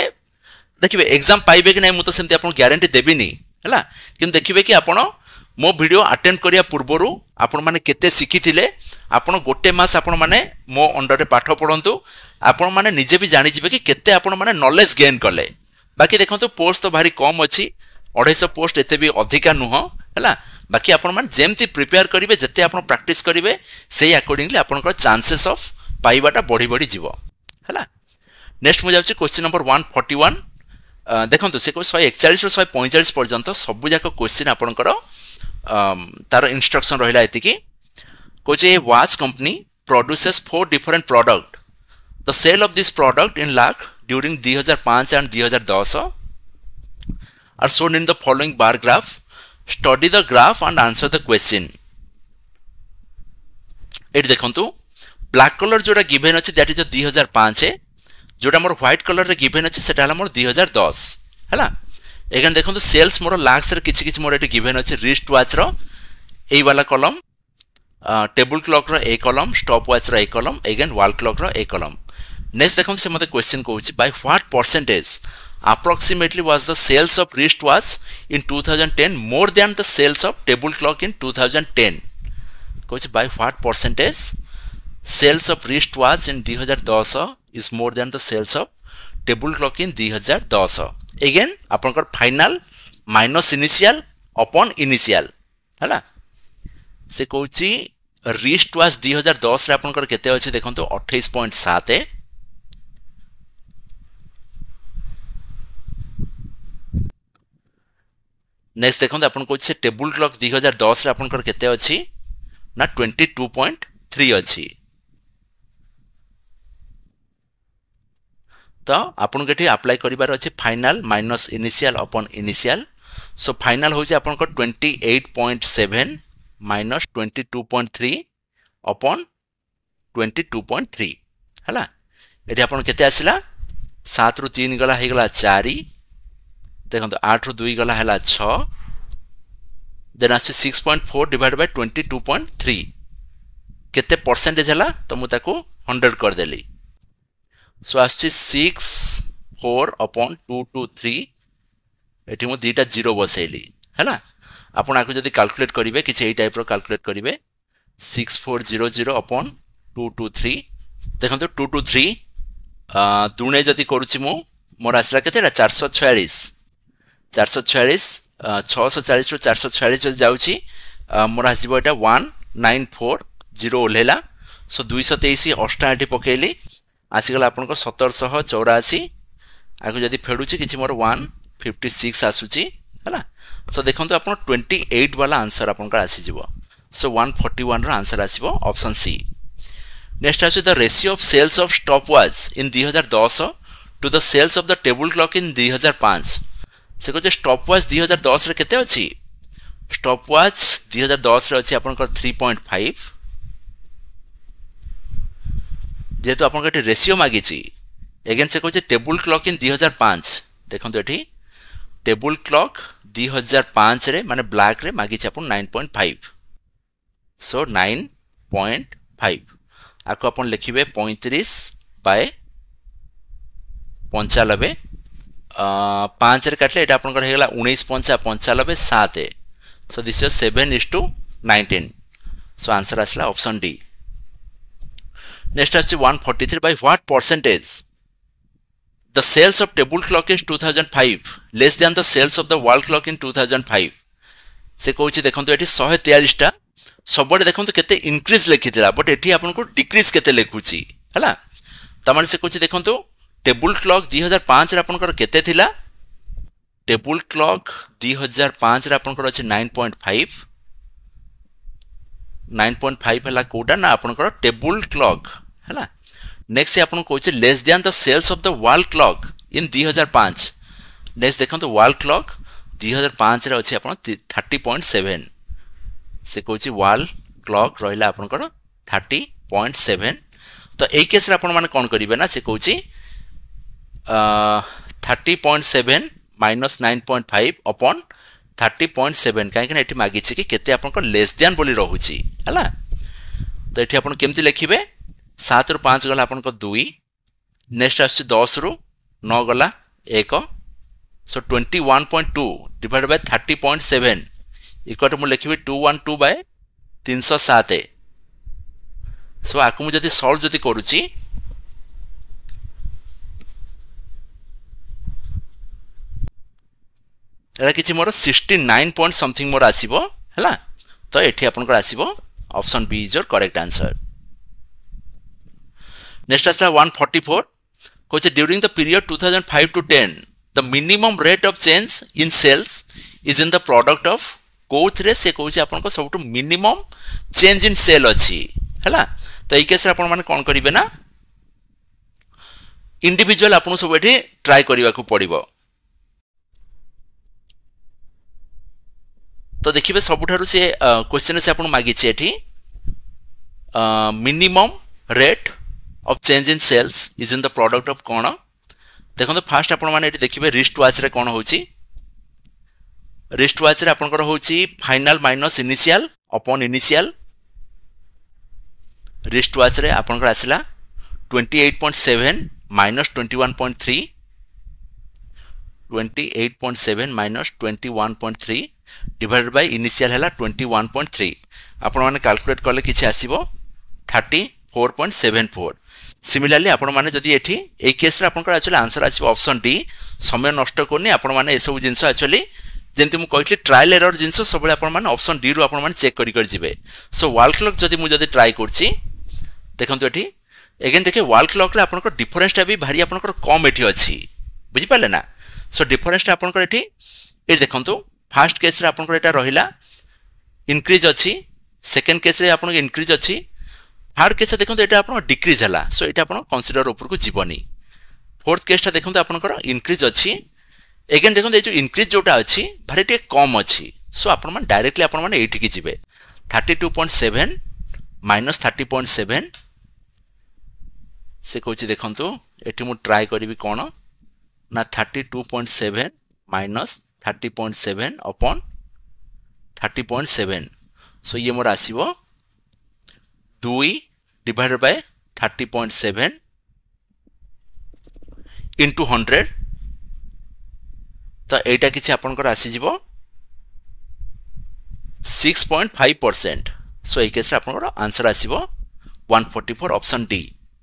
ଦେଖିବେ ଏକ୍ଜାମ୍ ପାଇବେ କି ନାହିଁ ମୁଁ ତ ସେମିତି ଆପଣଙ୍କୁ ଗ୍ୟାରେଣ୍ଟି ଦେବିନି ହେଲା କିନ୍ତୁ ଦେଖିବେ କି ଆପଣ ମୋ ଭିଡ଼ିଓ ଆଟେଣ୍ଡ କରିବା ପୂର୍ବରୁ ଆପଣମାନେ କେତେ ଶିଖିଥିଲେ ଆପଣ ଗୋଟେ ମାସ ଆପଣମାନେ ମୋ ଅଣ୍ଡରରେ ପାଠ ପଢ଼ନ୍ତୁ ଆପଣମାନେ ନିଜେ ବି ଜାଣିଯିବେ କି କେତେ ଆପଣମାନେ ନଲେଜ୍ ଗେନ୍ କଲେ ବାକି ଦେଖନ୍ତୁ ପୋଷ୍ଟ ତ ଭାରି କମ୍ ଅଛି ଅଢ଼େଇଶହ ପୋଷ୍ଟ ଏତେ ବି ଅଧିକା ନୁହଁ ହେଲା ବାକି ଆପଣମାନେ ଯେମିତି ପ୍ରିପେୟାର କରିବେ ଯେତେ ଆପଣ ପ୍ରାକ୍ଟିସ୍ କରିବେ ସେଇ ଆକର୍ଡ଼ିଂଲି ଆପଣଙ୍କର ଚାନ୍ସେସ୍ ଅଫ୍ ପାଇବାଟା ବଢ଼ି ବଢ଼ି ଯିବ ହେଲା ନେକ୍ସଟ ମୁଁ ଯାଉଛି question number one forty one ଦେଖନ୍ତୁ ସେ ଶହେ ଏକଚାଳିଶରୁ ଶହେ ପଇଁଚାଳିଶ ପର୍ଯ୍ୟନ୍ତ ସବୁଯାକ କ୍ୱେଶ୍ଚିନ୍ ଆପଣଙ୍କର ତାର ଇନଷ୍ଟ୍ରକ୍ସନ୍ ରହିଲା ଏତିକି କହୁଛି a watch company produces four different product the sale of this product in lakh during ଦୁଇ ହଜାର ପାଞ୍ଚ ଆଣ୍ଡ ଦୁଇ ହଜାର ଦଶ are shown in the following bar graph study the graph and answer the question ଏଠି ଦେଖନ୍ତୁ ବ୍ଲାକ୍ କଲର୍ ଯେଉଁଟା given ଅଛି ଦ୍ୟାଟ୍ ଇଜ୍ ଦୁଇ ହଜାର ପାଞ୍ଚ ଯେଉଁଟା ମୋର ହ୍ୱାଇଟ୍ କଲର୍ରେ ଗିଭେନ୍ ଅଛି ସେଟା ହେଲା ମୋର ଦୁଇ ହଜାର ଦଶ ହେଲା এখানে দেখুন সেলস মোর লাক্সরে কিছু কিছু মোর এটি গিভেন আছে রিস্ট ওয়াচ্র এই বালা কলম টেবুল ক্লক্র এই কলম স্টপ ওয়াচ্র এই কলম এগেন ওয়াল ক্লক্র এই কলম নেক্সট দেখুন সে মতো কোশ্চিন কହୁଛି by what percentage approximately was the sales of wristwatch in 2010 more than the sales of table clock in 2010 কইছে by what percentage sales of wristwatch in 2010 is more than the sales of table clock in 2010 again ଆପଣଙ୍କର final minus initial upon initial ହେଲା ସେ କହୁଛି ରିଷ୍ଟ wash ଦୁଇ ହଜାର ଦଶରେ ଆପଣଙ୍କର କେତେ ଅଛି ଦେଖନ୍ତୁ ଅଠେଇଶ ପଏଣ୍ଟ ସାତ ନେକ୍ସଟ ଦେଖନ୍ତୁ ଆପଣ କହୁଛି ସେ ଟେବୁଲ୍ କ୍ଲକ୍ ଦୁଇ ହଜାର ଦଶରେ ଆପଣଙ୍କର କେତେ ଅଛି ନା ଟ୍ୱେଣ୍ଟି ଟୁ ପଏଣ୍ଟ ଥ୍ରୀ ଅଛି ତ ଆପଣଙ୍କୁ ଏଠି ଆପ୍ଲାଏ କରିବାର ଅଛି final minus initial upon initial so final ହେଉଛି ଆପଣଙ୍କ twenty eight point seven minus twenty two point three upon twenty two point three ହେଲା ଏଠି ଆପଣ କେତେ ଆସିଲା ସାତରୁ ତିନି ଗଲା ହୋଇଗଲା ଚାରି ଦେଖନ୍ତୁ ଆଠରୁ ଦୁଇ ଗଲା ହେଲା ଛଅ ଦେନ୍ ଆସୁଛି six point four divide by twenty two point three କେତେ ପରସେଣ୍ଟେଜ୍ ହେଲା ତ ମୁଁ ତାକୁ ହଣ୍ଡ୍ରେଡ଼ କରିଦେଲି সো আসছে six four upon two two three ଏଠି ମୁଁ ଦୁଇଟା ଜିରୋ ବସେଇଲି ହେଲା ଆପଣ ଆକୁ ଯଦି କାଲକୁଲେଟ୍ କରିବେ କିଛି ଏଇ ଟାଇପ୍ର କାଲକୁଲେଟ୍ କରିବେ six four zero zero upon two two three ଦେଖନ୍ତୁ ଟୁ ଟୁ ଥ୍ରୀ ଦୁଣେ ଯଦି କରୁଛି ମୁଁ ମୋର ଆସିଲା କେତେଟା ଚାରିଶହ ଛୟାଳିଶ ଚାରିଶହ ଛୟାଳିଶ ଛଅଶହ ଚାଳିଶରୁ ଚାରିଶହ ଛୟାଳିଶ ଯଦି ଯାଉଛି ମୋର ଆସିବ ଏଇଟା ୱାନ୍ ନାଇନ୍ ଫୋର୍ ଜିରୋ ଓହ୍ଲେଇଲା ସୋ ଦୁଇଶହ ତେଇଶ ଅଷ୍ଟାଅଠି ପକେଇଲି ଆସିଗଲା ଆପଣଙ୍କ ସତରଶହ ଚଉରାଅଶୀ ଆଗକୁ ଯଦି ଫେଡ଼ୁଛି କିଛି ମୋର ୱାନ୍ ଫିଫ୍ଟି ସିକ୍ସ ଆସୁଛି ହେଲା ତ ଦେଖନ୍ତୁ ଆପଣ ଟ୍ୱେଣ୍ଟି ଏଇଟ୍ ବାଲା ଆନ୍ସର୍ ଆପଣଙ୍କର ଆସିଯିବ ସୋ ୱାନ୍ ଫର୍ଟି ୱାନ୍ର ଆନ୍ସର୍ ଆସିବ ଅପସନ୍ ସି ନେକ୍ସଟ ଆସୁଛି the ratio of sales of stop watch in ଦୁଇ ହଜାର ଦଶ to the sales of the table clock in ଦୁଇ ହଜାର ପାଞ୍ଚ ସେ କହୁଛି ଷ୍ଟପ୍ ୱାଚ୍ ଦୁଇ ହଜାର ଦଶରେ କେତେ ଅଛି ଷ୍ଟପ୍ ୱାଚ୍ ଦୁଇ ହଜାର ଦଶରେ ଅଛି ଆପଣଙ୍କର ଥ୍ରୀ ପଏଣ୍ଟ ଫାଇଭ୍ যেহেতু আপনাকে এটি রেসিও মাগিছি এগেন সে কହୁଛି ଟେବୁଲ କ୍ଲକ୍ ଇନ୍ ଦୁଇ ହଜାର ପାଞ୍ଚ ଦେଖନ୍ତୁ ଏଠି ଟେବୁଲ କ୍ଲକ୍ ଦୁଇ ହଜାର ପାଞ୍ଚରେ ମାନେ ବ୍ଲାକ୍ରେ ମାଗିଛି ଆପଣ nine point five so nine point five ଆକୁ ଆପଣ ଲେଖିବେ ପଇଁତିରିଶ ବାଏ ପଞ୍ଚାନବେ ପାଞ୍ଚରେ କାଟିଲେ ଏଇଟା ଆପଣଙ୍କର ହେଇଗଲା ଉଣେଇଶ ପଞ୍ଚା ପଞ୍ଚାନବେ ସାତ so this year seven is two nineteen so answer ଆସିଲା ଅପସନ୍ ଡି নেক্সট আসছে one forty three by what percentage the sales of table clock is two thousand five less than the sales of the world clock in two thousand five সে কৌছি দেখুন এটি শহে তেয়াল্লিশটা সবুড়ে দেখুন কেতে increase লেখিলা বট এটি আপনার decrease কেতে লেখুছি হ্যাঁ তার মানে সে কৌছি দেখুন টেবল ক্লক দুই হাজার পাঁচরে আপনার কেতে লা টেবল ক্লক দুই হাজার পাঁচরে আপনার আছে nine point five nine point five হল কেউটা না আপনার টেবুল ক্লক হল নেক্সট সে আপনার কৌছে less than the sales of the wall clock in দুই হাজার পাঁচ নেক্সট দেখুন ওয়াল ক্লক দুই হাজার পাঁচরে অছি আপনার থার্টি পয়েন্ট সেভেন সে কৌছে ওয়াল ক্লক রহলা আপনার থার্টি পয়েন্ট সেভেন তো এই কেসরে আপনার মানে কম করবে না সে কৌছে thirty point seven minus nine point five upon thirty point seven କାହିଁକିନା ନା ଏଠି ମାଗିଛି କି କେତେ ଆପଣଙ୍କର ଲେସ୍ ଦ୍ୟାନ୍ ବୋଲି ରହୁଛି ହେଲା ତ ଏଠି ଆପଣ କେମିତି ଲେଖିବେ ସାତରୁ ପାଞ୍ଚ ଗଲା ଆପଣଙ୍କ ଦୁଇ ନେକ୍ସଟ ଆସୁଛି ଦଶରୁ ନଅ ଗଲା ଏକ so twenty one point two divide by thirty point seven equal ମୁଁ ଲେଖିବି ଟୁ ୱାନ୍ ଟୁ ବାଏ ତିନିଶହ ସାତ ସୋ ଆକୁ ମୁଁ ଯଦି ସଲ୍ଭ ଯଦି କରୁଛି এটা কিছু ମୋର ସିକ୍ସଟି ନାଇନ୍ ପଏଣ୍ଟ ସମଥିଙ୍ଗ ମୋର ଆସିବ ହେଲା ତ ଏଠି ଆପଣଙ୍କର ଆସିବ option B is your correct answer next ଆସିଲା ୱାନ୍ ଫର୍ଟି ଫୋର୍ କହୁଛେ during the period two thousand five to ten the minimum rate of change in sales is in the product of କେଉଁଥିରେ ସେ କହୁଛି ଆପଣଙ୍କ ସବୁଠୁ ମିନିମମ୍ ଚେଞ୍ଜ ଇନ୍ ସେଲ୍ ଅଛି ହେଲା ତ ଏଇ କେସ୍ରେ ଆପଣମାନେ କ'ଣ କରିବେ ନା ଇଣ୍ଡିଭିଜୁଆଲ୍ ଆପଣଙ୍କୁ ସବୁ ଏଠି ଟ୍ରାଏ କରିବାକୁ ପଡ଼ିବ ତ ଦେଖିବେ ସବୁଠାରୁ ସେ କ୍ୱେଶ୍ଚିନ୍ ସେ ଆପଣଙ୍କୁ ମାଗିଛି ଏଠି minimum rate of change in sales is in the product of କ'ଣ ଦେଖନ୍ତୁ ଫାର୍ଷ୍ଟ ଆପଣମାନେ ଏଠି ଦେଖିବେ ରିଷ୍ଟ ୱାଚ୍ରେ କ'ଣ ହେଉଛି ରିଷ୍ଟ ୱାଚ୍ରେ ଆପଣଙ୍କର ହେଉଛି final minus initial upon initial wrist ୱାଚ୍ରେ ଆପଣଙ୍କର ଆସିଲା twenty eight point seven minus twenty one point three twenty eight point seven minus twenty one point three divided by initial ହେଲା ଟ୍ୱେଣ୍ଟି ୱାନ୍ ପଏଣ୍ଟ ଥ୍ରୀ ଆପଣମାନେ calculate କଲେ କିଛି ଆସିବ thirty four point seven four similarly ଆପଣମାନେ ଯଦି ଏଠି ଏଇ କେସ୍ରେ ଆପଣଙ୍କର ଆକ୍ଚୁଆଲି ଆନ୍ସର୍ ଆସିବ ଅପସନ୍ ଡି ସମୟ ନଷ୍ଟ କରୁନି ଆପଣମାନେ ଏସବୁ ଜିନିଷ ଆକ୍ଚୁଆଲି ଯେମିତି ମୁଁ କହିଥିଲି ଟ୍ରାଏଲ୍ ଏରର୍ ଜିନିଷ ସବୁବେଳେ ଆପଣମାନେ ଅପସନ୍ ଡିରୁ ଆପଣମାନେ ଚେକ୍ କରି କରି ଯିବେ ସୋ ୱାଲ୍ କ୍ଲକ୍ ଯଦି ମୁଁ ଯଦି ଟ୍ରାଏ କରୁଛି ଦେଖନ୍ତୁ ଏଠି ଏଗେନ୍ ଦେଖେ ୱାଲ୍ କ୍ଲକ୍ରେ ଆପଣଙ୍କର ଡିଫରେନ୍ସଟା ବି ଭାରି ଆପଣଙ୍କର କମ୍ ଏଠି ଅଛି ବୁଝିପାରିଲେ ନା ସୋ ଡିଫରେନ୍ସଟା ଆପଣଙ୍କର ଏଠି ଏଠି ଦେଖନ୍ତୁ ফার্স্ট কেস্রে আপনার এটা রহিলা ইনক্রিজ অছি সেকেন্ড কেস্রে আপনার ইনক্রিজ অছি থার্ড কেস্টা দেখুন এটা আপনার ডিক্রিজ হল সো এটা আপনার কনসিডর উপরক যাবনি ফোর্থ কেসটা দেখুন আপনার ইনক্রিজ অছি এগেন দেখুন এই যে ইনক্রিজ যেটা অছি ভারি টিকে কম অছি সো আপনার ডাইরেক্টলি আপনার এইটিকি যাবে thirty two point seven minus thirty point seven সে কৌছি দেখুন এটি মু ট্রাই করবি কোণ না thirty two point seven minus point seven upon 30.7 point seven so ये मोर आसीबो by e divided by 30.7 into 100 तो एटा आसीज six point five percent so एई केस आपनकर आंसर आसीबो 144 ऑप्शन डी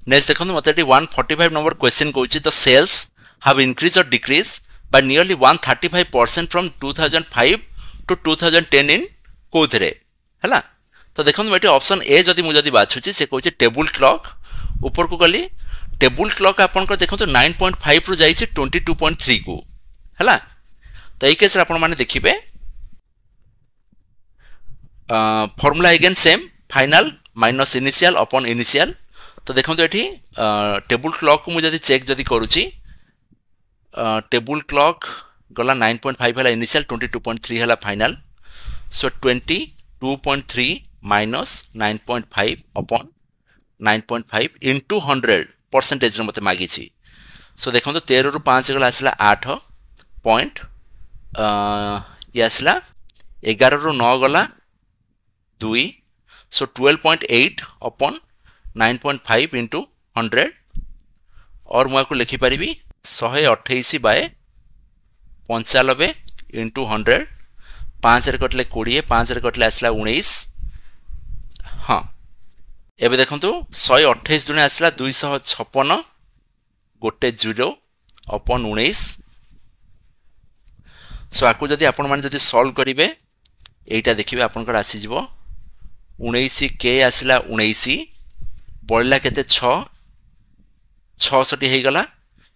नेक्स्ट मतलब वन मते फाइव नंबर क्वेश्चन कहउछि द सेल्स हाव इंक्रीज और decrease by nearly 135% from 2005 to 2010 in କୋଉଥିରେ ହେଲା ତ ଦେଖନ୍ତୁ ମୁଁ ଏଠି ଅପସନ୍ ଏ ଯଦି ମୁଁ ଯଦି ବାଛୁଛି ସେ କହୁଛି ଟେବୁଲ୍ କ୍ଲକ୍ ଉପରକୁ ଗଲି ଟେବୁଲ୍ କ୍ଲକ୍ ଆପଣଙ୍କର ଦେଖନ୍ତୁ ନାଇନ୍ ପଏଣ୍ଟ ଫାଇଭ୍ରୁ ଯାଇଛି ଟ୍ୱେଣ୍ଟି ଟୁ ପଏଣ୍ଟ ଥ୍ରୀକୁ ହେଲା ତ ଏଇ କେସ୍ରେ ଆପଣମାନେ ଦେଖିବେ formula again same final minus initial upon initial ତ ଦେଖନ୍ତୁ ଏଠି ଟେବୁଲ୍ କ୍ଲକ୍କୁ ମୁଁ ଯଦି ଚେକ୍ ଯଦି କରୁଛି टेबुल क्लॉक गला 9.5 है initial twenty two point three है final so twenty two point three minus nine point five upon nine point five into hundred percentage मत मागी सो देख तेर रु पाँच गला आसला आठ पॉइंट ये आसला एगार रु नौ गला दुई so twelve point eight upon nine point five into hundred और मुझे लिखिपारी ଶହେ ଅଠେଇଶ ବାଏ ପଞ୍ଚାନବେ ଇଣ୍ଟୁ ହଣ୍ଡ୍ରେଡ଼ ପାଞ୍ଚରେ କଟିଲେ କୋଡ଼ିଏ ପାଞ୍ଚରେ କଟିଲେ ଆସିଲା ଉଣେଇଶ ହଁ ଏବେ ଦେଖନ୍ତୁ ଶହେ ଅଠେଇଶ ଜଣେ ଆସିଲା ଦୁଇଶହ ଛପନ ଗୋଟେ ଜିରୋ ଅପନ୍ ଉଣେଇଶ ସୋ ଆକୁ ଯଦି ଆପଣମାନେ ଯଦି ସଲ୍ଭ କରିବେ ଏଇଟା ଦେଖିବେ ଆପଣଙ୍କର ଆସିଯିବ ଉଣେଇଶ କେ ଆସିଲା ଉଣେଇଶ ବଳିଲା କେତେ ଛଅ ଛଅଶଟି ହୋଇଗଲା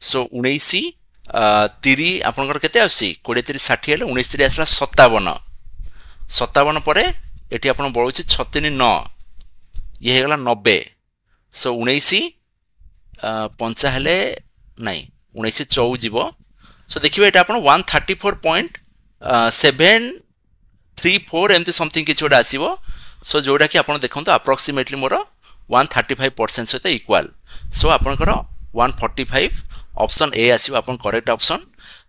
ସୋ ଉଣେଇଶ ତିରି ଆପଣଙ୍କର କେତେ ଆସୁଛି କୋଡ଼ିଏ ତିରିଶ ଷାଠିଏ ହେଲେ ଉଣେଇଶ ତିରି ଆସିଲା ସତାବନ ସତାବନ ପରେ ଏଠି ଆପଣ ବଳୁଛି ଛତିନି ନଅ ଇଏ ହେଇଗଲା ନବେ ସୋ ଉଣେଇଶ ପଞ୍ଚା ହେଲେ ନାହିଁ ଉଣେଇଶ ଚଉ ଯିବ ସୋ ଦେଖିବେ ଏଇଟା ଆପଣ one thirty four point seven three four এমতি সমথিং কিছু গোটে আসব সো যেটাকি আপনার দেখুন আপ্রক্সিমেটলি মোর ওয়ান থার্টি ফাইভ পরসেন্ট সহ ইকুয়াল সো আপনার one forty five option A আসিব আপন करेक्ट ऑप्शन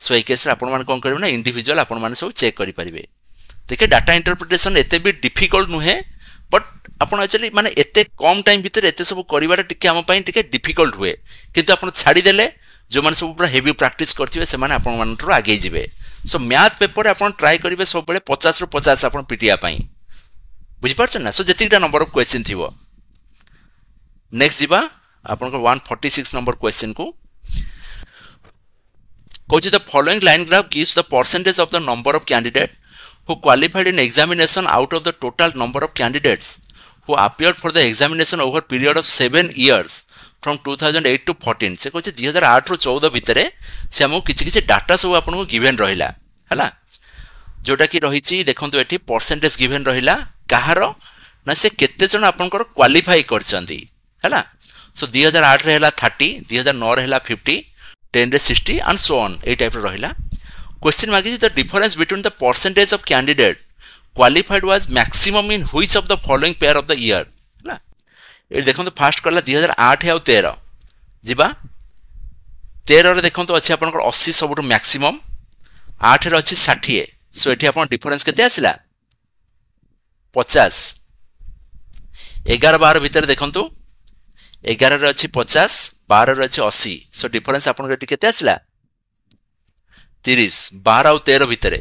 সো ই কেসে আপন মান কোন কৰিব না ইন্ডিভিজুয়াল আপন মান সব চেক কৰি পৰিবে দেখে ডাটা ইন্টারপ্রিটেশন এতে বি ডিফিকাল্ট নহে বাট আপন একচুয়ালি মানে এতে কম টাইম ভিতৰ এতে সব কৰিবাৰ ঠিকি আম পাই ঠিকি ডিফিকাল্ট হ'হে কিন্তু আপন ছাঢ়ি দিলে যো মান সব হেভি প্ৰ্যাকটিছ কৰতিবে সে মানে আপন মানটো আগৈ জিবে সো ম্যাথ পেপাৰ আপন ট্ৰাই কৰিবে সবৰে 50 ৰ 50 আপন পিটিয়া পাই বুজি পাৰছনা সো যেতিকেটা নম্বৰ অফ কোৱেচন থিবো নেক্সট জিবা আপনৰ 146 নম্বৰ কোৱেচন কো কৌছি the following line graph gives the percentage of the number of candidate who qualified in examination out of the total number of candidates who appeared for the examination over period of 7 years from 2008 to 14 से कहे 2008 ରୁ 14 ଭିତରେ ସେ ଆମକୁ କିଛି କିଛି data ସବୁ ଆପଣଙ୍କୁ ଗିଭେନ୍ ରହିଲା ହେଲା ଯେଉଁଟାକି ରହିଛି ଦେଖନ୍ତୁ ଏଠି ପରସେଣ୍ଟେଜ୍ ଗିଭେନ୍ ରହିଲା କାହାର ନା ସେ କେତେ ଜଣ ଆପଣଙ୍କର କ୍ୱାଲିଫାଇ କରିଛନ୍ତି ହେଲା ସୋ ଦୁଇହଜାର ଆଠରେ ହେଲା ଥାର୍ଟି ଦୁଇହଜାର ନଅରେ ହେଲା ଫିଫ୍ଟି টেন্রে ସିକ୍ସଟି ଆଣ୍ଡ ସୋ ଅନ୍ ଏଇ ଟାଇପ୍ର ରହିଲା କ୍ୱେଶ୍ଚିନ୍ ମାଗିଛି the difference between the percentage of candidate qualified was maximum in which of the following pair of the year ହେଲା ଏଇଠି ଦେଖନ୍ତୁ ଫାଷ୍ଟ କହିଲା ଦୁଇ ହଜାର ଆଠ ଆଉ ତେର ଯିବା ତେରରେ ଦେଖନ୍ତୁ ଅଛି ଆପଣଙ୍କର ଅଶୀ ସବୁଠୁ ମ୍ୟାକ୍ସିମମ୍ ଆଠରେ ଅଛି ଷାଠିଏ ସୋ ଏଠି ଆପଣ ଡିଫରେନ୍ସ କେତେ ଆସିଲା ପଚାଶ ଏଗାର ବାର ଭିତରେ ଦେଖନ୍ତୁ ଏଗାରରେ ଅଛି ପଚାଶ ବାରରେ ଅଛି ଅଶୀ ସୋ ଡିଫରେନ୍ସ ଆପଣଙ୍କର ଏଠି କେତେ ଆସିଲା ତିରିଶ ବାର ଆଉ ତେର ଭିତରେ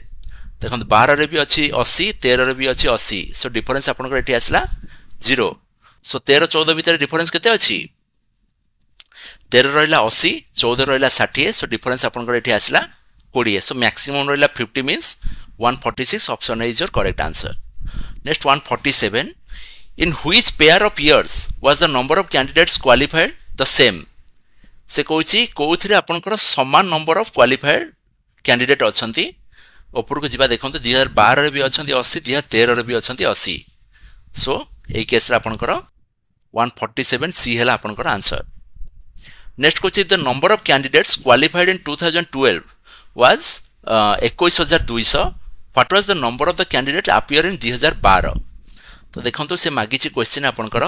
ଦେଖନ୍ତୁ ବାରରେ ବି ଅଛି ଅଶୀ ତେରରେ ବି ଅଛି ଅଶୀ ସୋ ଡିଫରେନ୍ସ ଆପଣଙ୍କର ଏଠି ଆସିଲା ଜିରୋ ସୋ ତେର ଚଉଦ ଭିତରେ ଡିଫରେନ୍ସ କେତେ ଅଛି ତେର ରହିଲା ଅଶୀ ଚଉଦ ରହିଲା ଷାଠିଏ ସୋ ଡିଫରେନ୍ସ ଆପଣଙ୍କର ଏଠି ଆସିଲା କୋଡ଼ିଏ ସୋ ମ୍ୟାକ୍ସିମମ୍ ରହିଲା fifty means one forty six option is your correct answer next one forty seven In which pair of years was the number of candidates qualified the same? ସେ କହୁଛି କେଉଁଥିରେ ଆପଣଙ୍କର ସମାନ ନମ୍ବର ଅଫ୍ କ୍ୱାଲିଫାଏଡ୍ କ୍ୟାଣ୍ଡିଡେଟ୍ ଅଛନ୍ତି ଉପରକୁ ଯିବା ଦେଖନ୍ତୁ ଦୁଇ ହଜାର ବାରରେ ବି ଅଛନ୍ତି ଅଶୀ ଦୁଇ ହଜାର ତେରରେ ବି ଅଛନ୍ତି ଅଶୀ ସୋ ଏଇ କେସ୍ରେ ଆପଣଙ୍କର ୱାନ୍ ଫର୍ଟି ସେଭେନ୍ ସି ହେଲା ଆପଣଙ୍କର ଆନ୍ସର ନେକ୍ସଟ କହୁଛି the number of candidates qualified in two thousand twelve was ଏକୋଇଶ ହଜାର ଦୁଇଶହ what was the number of the candidate appear in ଦୁଇ ହଜାର ବାର ତ ଦେଖନ୍ତୁ ସେ ମାଗିଛି କ୍ୱେଶ୍ଚିନ୍ ଆପଣଙ୍କର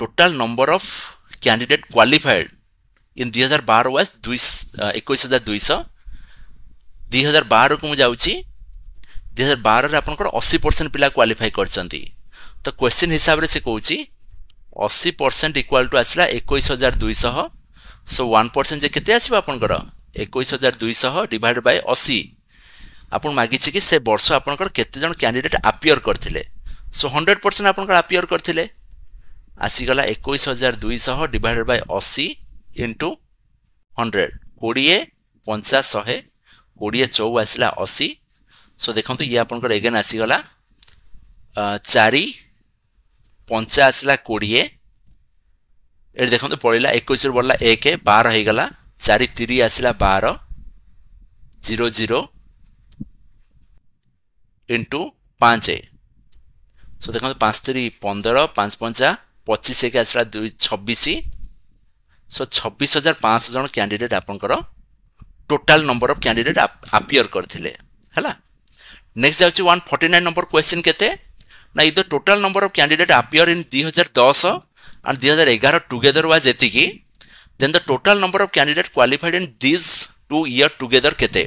total number of candidate qualified in ଦୁଇ ହଜାର ବାର ୱାଜ୍ ଦୁଇ ଏକୋଇଶ ହଜାର ଦୁଇଶହ ଦୁଇ ହଜାର ବାରକୁ ମୁଁ ଯାଉଛି ଦୁଇ ହଜାର ବାରରେ ଆପଣଙ୍କର ଅଶୀ ପରସେଣ୍ଟ ପିଲା କ୍ୱାଲିଫାଏ କରିଛନ୍ତି ତ କ୍ୱେଶ୍ଚିନ୍ ହିସାବରେ ସେ କହୁଛି ଅଶୀ ପରସେଣ୍ଟ ଇକ୍ୱାଲ୍ ଟୁ ଆସିଲା ଏକୋଇଶ ହଜାର ଦୁଇଶହ ସୋ ୱାନ୍ ପରସେଣ୍ଟ ଯେ କେତେ ଆସିବ ଆପଣଙ୍କର ଏକୋଇଶ ହଜାର ଦୁଇଶହ ଡିଭାଇଡ଼ ବାଇ ଅଶୀ ଆପଣ ମାଗିଛି କି ସେ ବର୍ଷ ଆପଣଙ୍କର କେତେଜଣ କ୍ୟାଣ୍ଡିଡେଟ୍ ଆପିୟର କରିଥିଲେ সো হন্ড্রেড পরসেন্ট আপনার আপিওর করলে আসিগলা একুশ হাজার দুইশহ ডিভাইডেড বাই অশী ইন্টু হন্ড্রেড কোড়িয়ে পঞ্চাশ শহে কোড়িয়ে চৌ আসলা অশী সো দেখুন ইয়ে আপনার এগেন আসিগলা চারি পঞ্চা আসলা কোড়িয়ে এটি দেখুন পড়া একুশ বড়লা এক বার হয়ে গলা চারি তিরি আসলা বার জিরো জিরো ইন্টু ପାଞ୍ଚ সো দেখ পাঁচ তিরি পনেরো পাঁচ পঞ্চা পঁচিশ এক আসলা দুই ছবিশ সো ছবিশ হাজার পাঁচশহ জন ক্যান্ডিডেট আপনার total number of candidate appear করে হ্যাঁ নেক্সট যাচ্ছে one forty nine number question কেতে না the total number of candidate appear in দুই হাজার দশ and 2011 together was etiki then the total number of candidate qualified in these two year together kete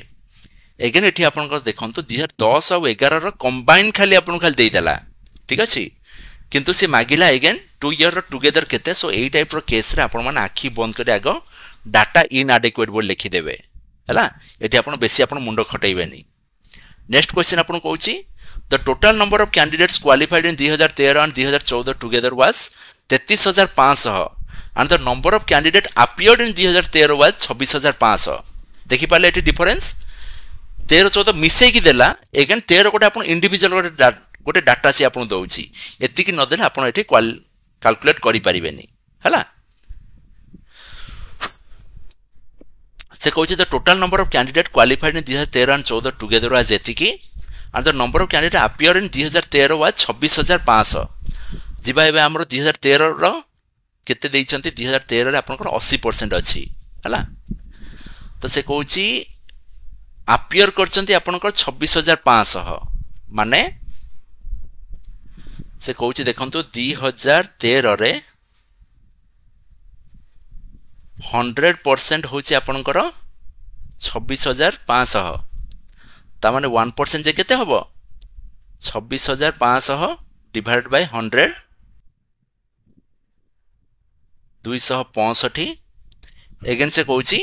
again এটি আপনার দেখুন দুই হাজার দশ আউ এগারর কম্বাইন খালি আপনার খালি দিয়ে দেলা ঠিক ଅଛି କିନ୍ତୁ ସେ ମାଗିଲା ଏଗେନ୍ ଟୁ ଇୟର୍ର ଟୁଗେଦର କେତେ ସୋ ଏଇ ଟାଇପ୍ର କେସ୍ରେ ଆପଣମାନେ ଆଖି ବନ୍ଦ କରି ଆଗ ଡାଟା ଇନ୍ଆଡେକ୍ୟୁଏଟ୍ ବୋଲି ଲେଖିଦେବେ ହେଲା ଏଠି ଆପଣ ବେଶୀ ଆପଣ ମୁଣ୍ଡ ଖଟେଇବେନି ନେକ୍ସଟ କ୍ୱେଶ୍ଚିନ୍ ଆପଣ କହୁଛି the total number of candidates qualified in ଦୁଇ ହଜାର ତେର ଆଣ୍ଡ ଦୁଇ ହଜାର ଚଉଦ ଟୁଗେଦର ୱାଜ୍ ତେତିଶ ହଜାର ପାଞ୍ଚଶହ and the number of candidate appeared in ଦୁଇ ହଜାର ତେର ୱାଜ୍ ଛବିଶ ହଜାର ପାଞ୍ଚଶହ ଦେଖିପାରିଲେ ଏଠି ଡିଫରେନ୍ସ ତେର ଚଉଦ ମିଶେଇକି ଦେଲା ଏଗେନ୍ ତେର ଗୋଟେ ଆପଣ ଇଣ୍ଡିଭିଜୁଆଲ୍ ଗୋଟେ ଗୋଟେ ଡାଟା ସେ ଆପଣଙ୍କୁ ଦେଉଛି ଏତିକି ନଦେଲେ ଆପଣ ଏଠି କାଲକୁଲେଟ୍ କରିପାରିବେନି ହେଲା ସେ କହୁଛି the total number of candidate qualified in ଦୁଇ ହଜାର ତେର ଆଣ୍ଡ ଚଉଦ ଟୁଗେଦର ଆଜ୍ ଏତିକି and the number of candidate appear in ଦୁଇ ହଜାର ତେର ୱାଜ୍ ଛବିଶ ହଜାର ପାଞ୍ଚଶହ ଯିବା ଏବେ ଆମର ଦୁଇ ହଜାର ତେରର କେତେ ଦେଇଛନ୍ତି ଦୁଇ ହଜାର ତେରରେ ଆପଣଙ୍କର ଅଶୀ ପରସେଣ୍ଟ ଅଛି ହେଲା ତ ସେ କହୁଛି ଆପିୟର କରିଛନ୍ତି ଆପଣଙ୍କର ଛବିଶ ହଜାର ପାଞ୍ଚଶହ ମାନେ ସେ କହୁଛି ଦେଖନ୍ତୁ ଦୁଇ ହଜାର ତେରରେ ହଣ୍ଡ୍ରେଡ଼ ପରସେଣ୍ଟ ହେଉଛି ଆପଣଙ୍କର ଛବିଶ ହଜାର ପାଞ୍ଚଶହ ତାମାନେ ୱାନ୍ ପରସେଣ୍ଟ ଯେ କେତେ ହେବ ଛବିଶ ହଜାର ପାଞ୍ଚଶହ ଡିଭାଇଡ଼ ବାଇ ହଣ୍ଡ୍ରେଡ଼ ଦୁଇଶହ ପଞ୍ଚଷଠି ଏଗେନ୍ ସେ କହୁଛି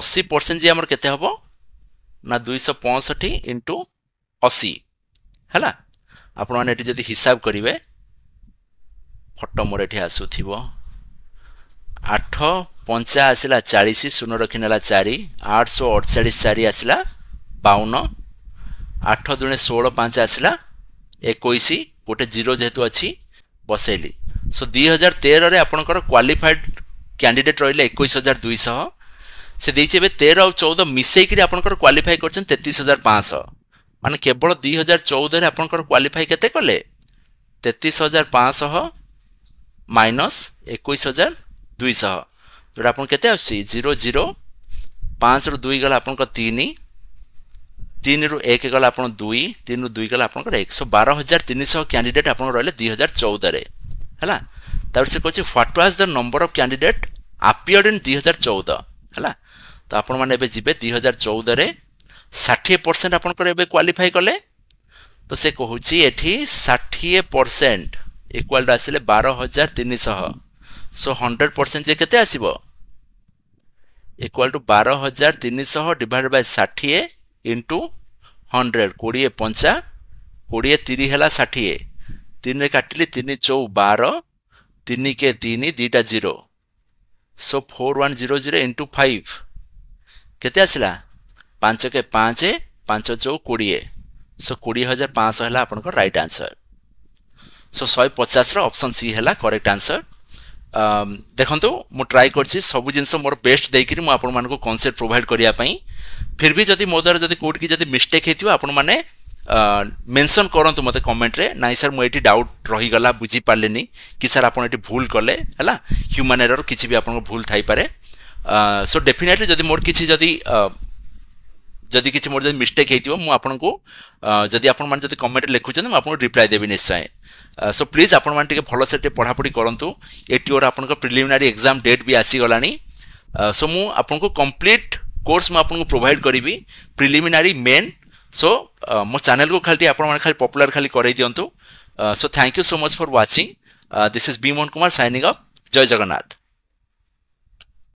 ଅଶୀ ପରସେଣ୍ଟ ଯେ ଆମର କେତେ ହେବ ନା ଦୁଇଶହ ପଞ୍ଚଷଠି ଇଣ୍ଟୁ ଅଶୀ ହେଲା ଆପଣମାନେ ଏଠି ଯଦି ହିସାବ କରିବେ ଫଟୋ ମୋର ଏଠି ଆସୁଥିବ ଆଠ ପଞ୍ଚା ଆସିଲା ଚାଳିଶ ଶୂନ ରଖିନେଲା ଚାରି ଆଠଶହ ଅଠଚାଳିଶ ଚାରି ଆସିଲା ବାଉନ ଆଠ ଦୁଣେ ଷୋହଳ ପାଞ୍ଚ ଆସିଲା ଏକୋଇଶ ଗୋଟେ ଜିରୋ ଯେହେତୁ ଅଛି ବସେଇଲି ସୋ ଦୁଇ ହଜାର ତେରରେ ଆପଣଙ୍କର କ୍ୱାଲିଫାଏଡ୍ କ୍ୟାଣ୍ଡିଡେଟ୍ ରହିଲେ ଏକୋଇଶ ହଜାର ଦୁଇଶହ ସେ ଦେଇଛି ଏବେ ତେର ଆଉ ଚଉଦ ମିଶେଇକିରି ଆପଣଙ୍କର କ୍ୱାଲିଫାଏ କରିଛନ୍ତି ତେତିଶ ହଜାର ପାଞ୍ଚଶହ ମାନେ କେବଳ ଦୁଇ ହଜାର ଚଉଦରେ ଆପଣଙ୍କର କ୍ୱାଲିଫାଇ କେତେ କଲେ ତେତିଶ ହଜାର ପାଞ୍ଚଶହ ମାଇନସ୍ ଏକୋଇଶ ହଜାର ଦୁଇଶହ ଯେଉଁଟା ଆପଣ କେତେ ଆସୁଛି ଜିରୋ ଜିରୋ ପାଞ୍ଚରୁ ଦୁଇ ଗଲା ଆପଣଙ୍କ ତିନି ତିନିରୁ ଏକ ଗଲା ଆପଣ ଦୁଇ ତିନିରୁ ଦୁଇ ଗଲା ଆପଣଙ୍କର ଏକ ସୋ ବାର ହଜାର ତିନିଶହ କ୍ୟାଣ୍ଡିଡେଟ୍ ଆପଣ ରହିଲେ ଦୁଇ ହଜାର ଚଉଦରେ ହେଲା ତାପରେ ସେ କହୁଛି what was the number of candidate appeared in ଦୁଇ ହଜାର ଚଉଦ ହେଲା ତ ଆପଣମାନେ ଏବେ ଯିବେ ଦୁଇ ହଜାର ଚଉଦରେ ষাঠিଏ ପରସେଣ୍ଟ ଆପଣଙ୍କର ଏବେ କ୍ୱାଲିଫାଇ କଲେ ତ ସେ କହୁଛି ଏଠି ଷାଠିଏ ପରସେଣ୍ଟ ଇକ୍ୱାଲ୍ଟ ଆସିଲେ ବାର ହଜାର ତିନିଶହ ସୋ ହଣ୍ଡ୍ରେଡ଼ ପରସେଣ୍ଟ ଯେ କେତେ ଆସିବ ଇକ୍ୱାଲ୍ ଟୁ ବାର ହଜାର ତିନିଶହ ଡିଭାଇଡ଼ ବାଇ ଷାଠିଏ ଇଣ୍ଟୁ ହଣ୍ଡ୍ରେଡ଼ କୋଡ଼ିଏ ପଞ୍ଚା କୋଡ଼ିଏ ତିରି ହେଲା ଷାଠିଏ ତିନିରେ କାଟିଲି ତିନି ଚଉ ବାର ତିନି କେ ତିନି ଦୁଇଟା zero so four one zero zero into five କେତେ ଆସିଲା ପାଞ୍ଚକେ ପାଞ୍ଚ ପାଞ୍ଚ ଚଉ କୋଡ଼ିଏ ସୋ କୋଡ଼ିଏ ହଜାର ପାଞ୍ଚଶହ ହେଲା ଆପଣଙ୍କ ରାଇଟ୍ ଆନ୍ସର ସୋ ଶହେ ପଚାଶର ଅପସନ୍ ସି ହେଲା କରେକ୍ଟ ଆନ୍ସର ଦେଖନ୍ତୁ ମୁଁ ଟ୍ରାଏ କରିଛି ସବୁ ଜିନିଷ ମୋର ବେଷ୍ଟ ଦେଇକରି ମୁଁ ଆପଣମାନଙ୍କୁ କନସେପ୍ଟ ପ୍ରୋଭାଇଡ଼ କରିବା ପାଇଁ ଫିର୍ ବି ଯଦି ମୋ ଦ୍ୱାରା ଯଦି କେଉଁଠିକି ଯଦି ମିଷ୍ଟେକ୍ ହେଇଥିବ ଆପଣମାନେ ମେନସନ୍ କରନ୍ତୁ ମୋତେ କମେଣ୍ଟରେ ନାଇଁ ସାର୍ ମୁଁ ଏଠି ଡାଉଟ୍ ରହିଗଲା ବୁଝିପାରିଲିନି କି ସାର୍ ଆପଣ ଏଠି ଭୁଲ କଲେ ହେଲା ହ୍ୟୁମାନ ଏରର୍ କିଛି ବି ଆପଣଙ୍କ ଭୁଲ ଥାଇପାରେ ସୋ ଡେଫିନେଟଲି ଯଦି ମୋର କିଛି ଯଦି ଯଦି କିଛି ମୋର ଯଦି ମିଷ୍ଟେକ୍ ହେଇଥିବ ମୁଁ ଆପଣଙ୍କୁ ଯଦି ଆପଣମାନେ ଯଦି କମେଣ୍ଟରେ ଲେଖୁଛନ୍ତି ମୁଁ ଆପଣଙ୍କୁ ରିପ୍ଲାଏ ଦେବି ନିଶ୍ଚୟ ସୋ ପ୍ଲିଜ୍ ଆପଣମାନେ ଟିକେ ଭଲସେ ଟିକେ ପଢ଼ାପଢ଼ି କରନ୍ତୁ ଏଟିଓର ଆପଣଙ୍କ ପ୍ରିଲିମିନାରୀ ଏକ୍ଜାମ୍ ଡେଟ୍ ବି ଆସିଗଲାଣି ସୋ ମୁଁ ଆପଣଙ୍କୁ କମ୍ପ୍ଲିଟ୍ କୋର୍ସ ମୁଁ ଆପଣଙ୍କୁ ପ୍ରୋଭାଇଡ଼ କରିବି ପ୍ରିଲିମିନାରୀ ମେନ୍ ସୋ ମୋ ଚ୍ୟାନେଲ୍କୁ ଖାଲି ଟିକେ ଆପଣମାନେ ଖାଲି ପପୁଲାର ଖାଲି କରାଇ ଦିଅନ୍ତୁ so thank you so much for watching this is Bimohan Kumar signing up Jai Jagannath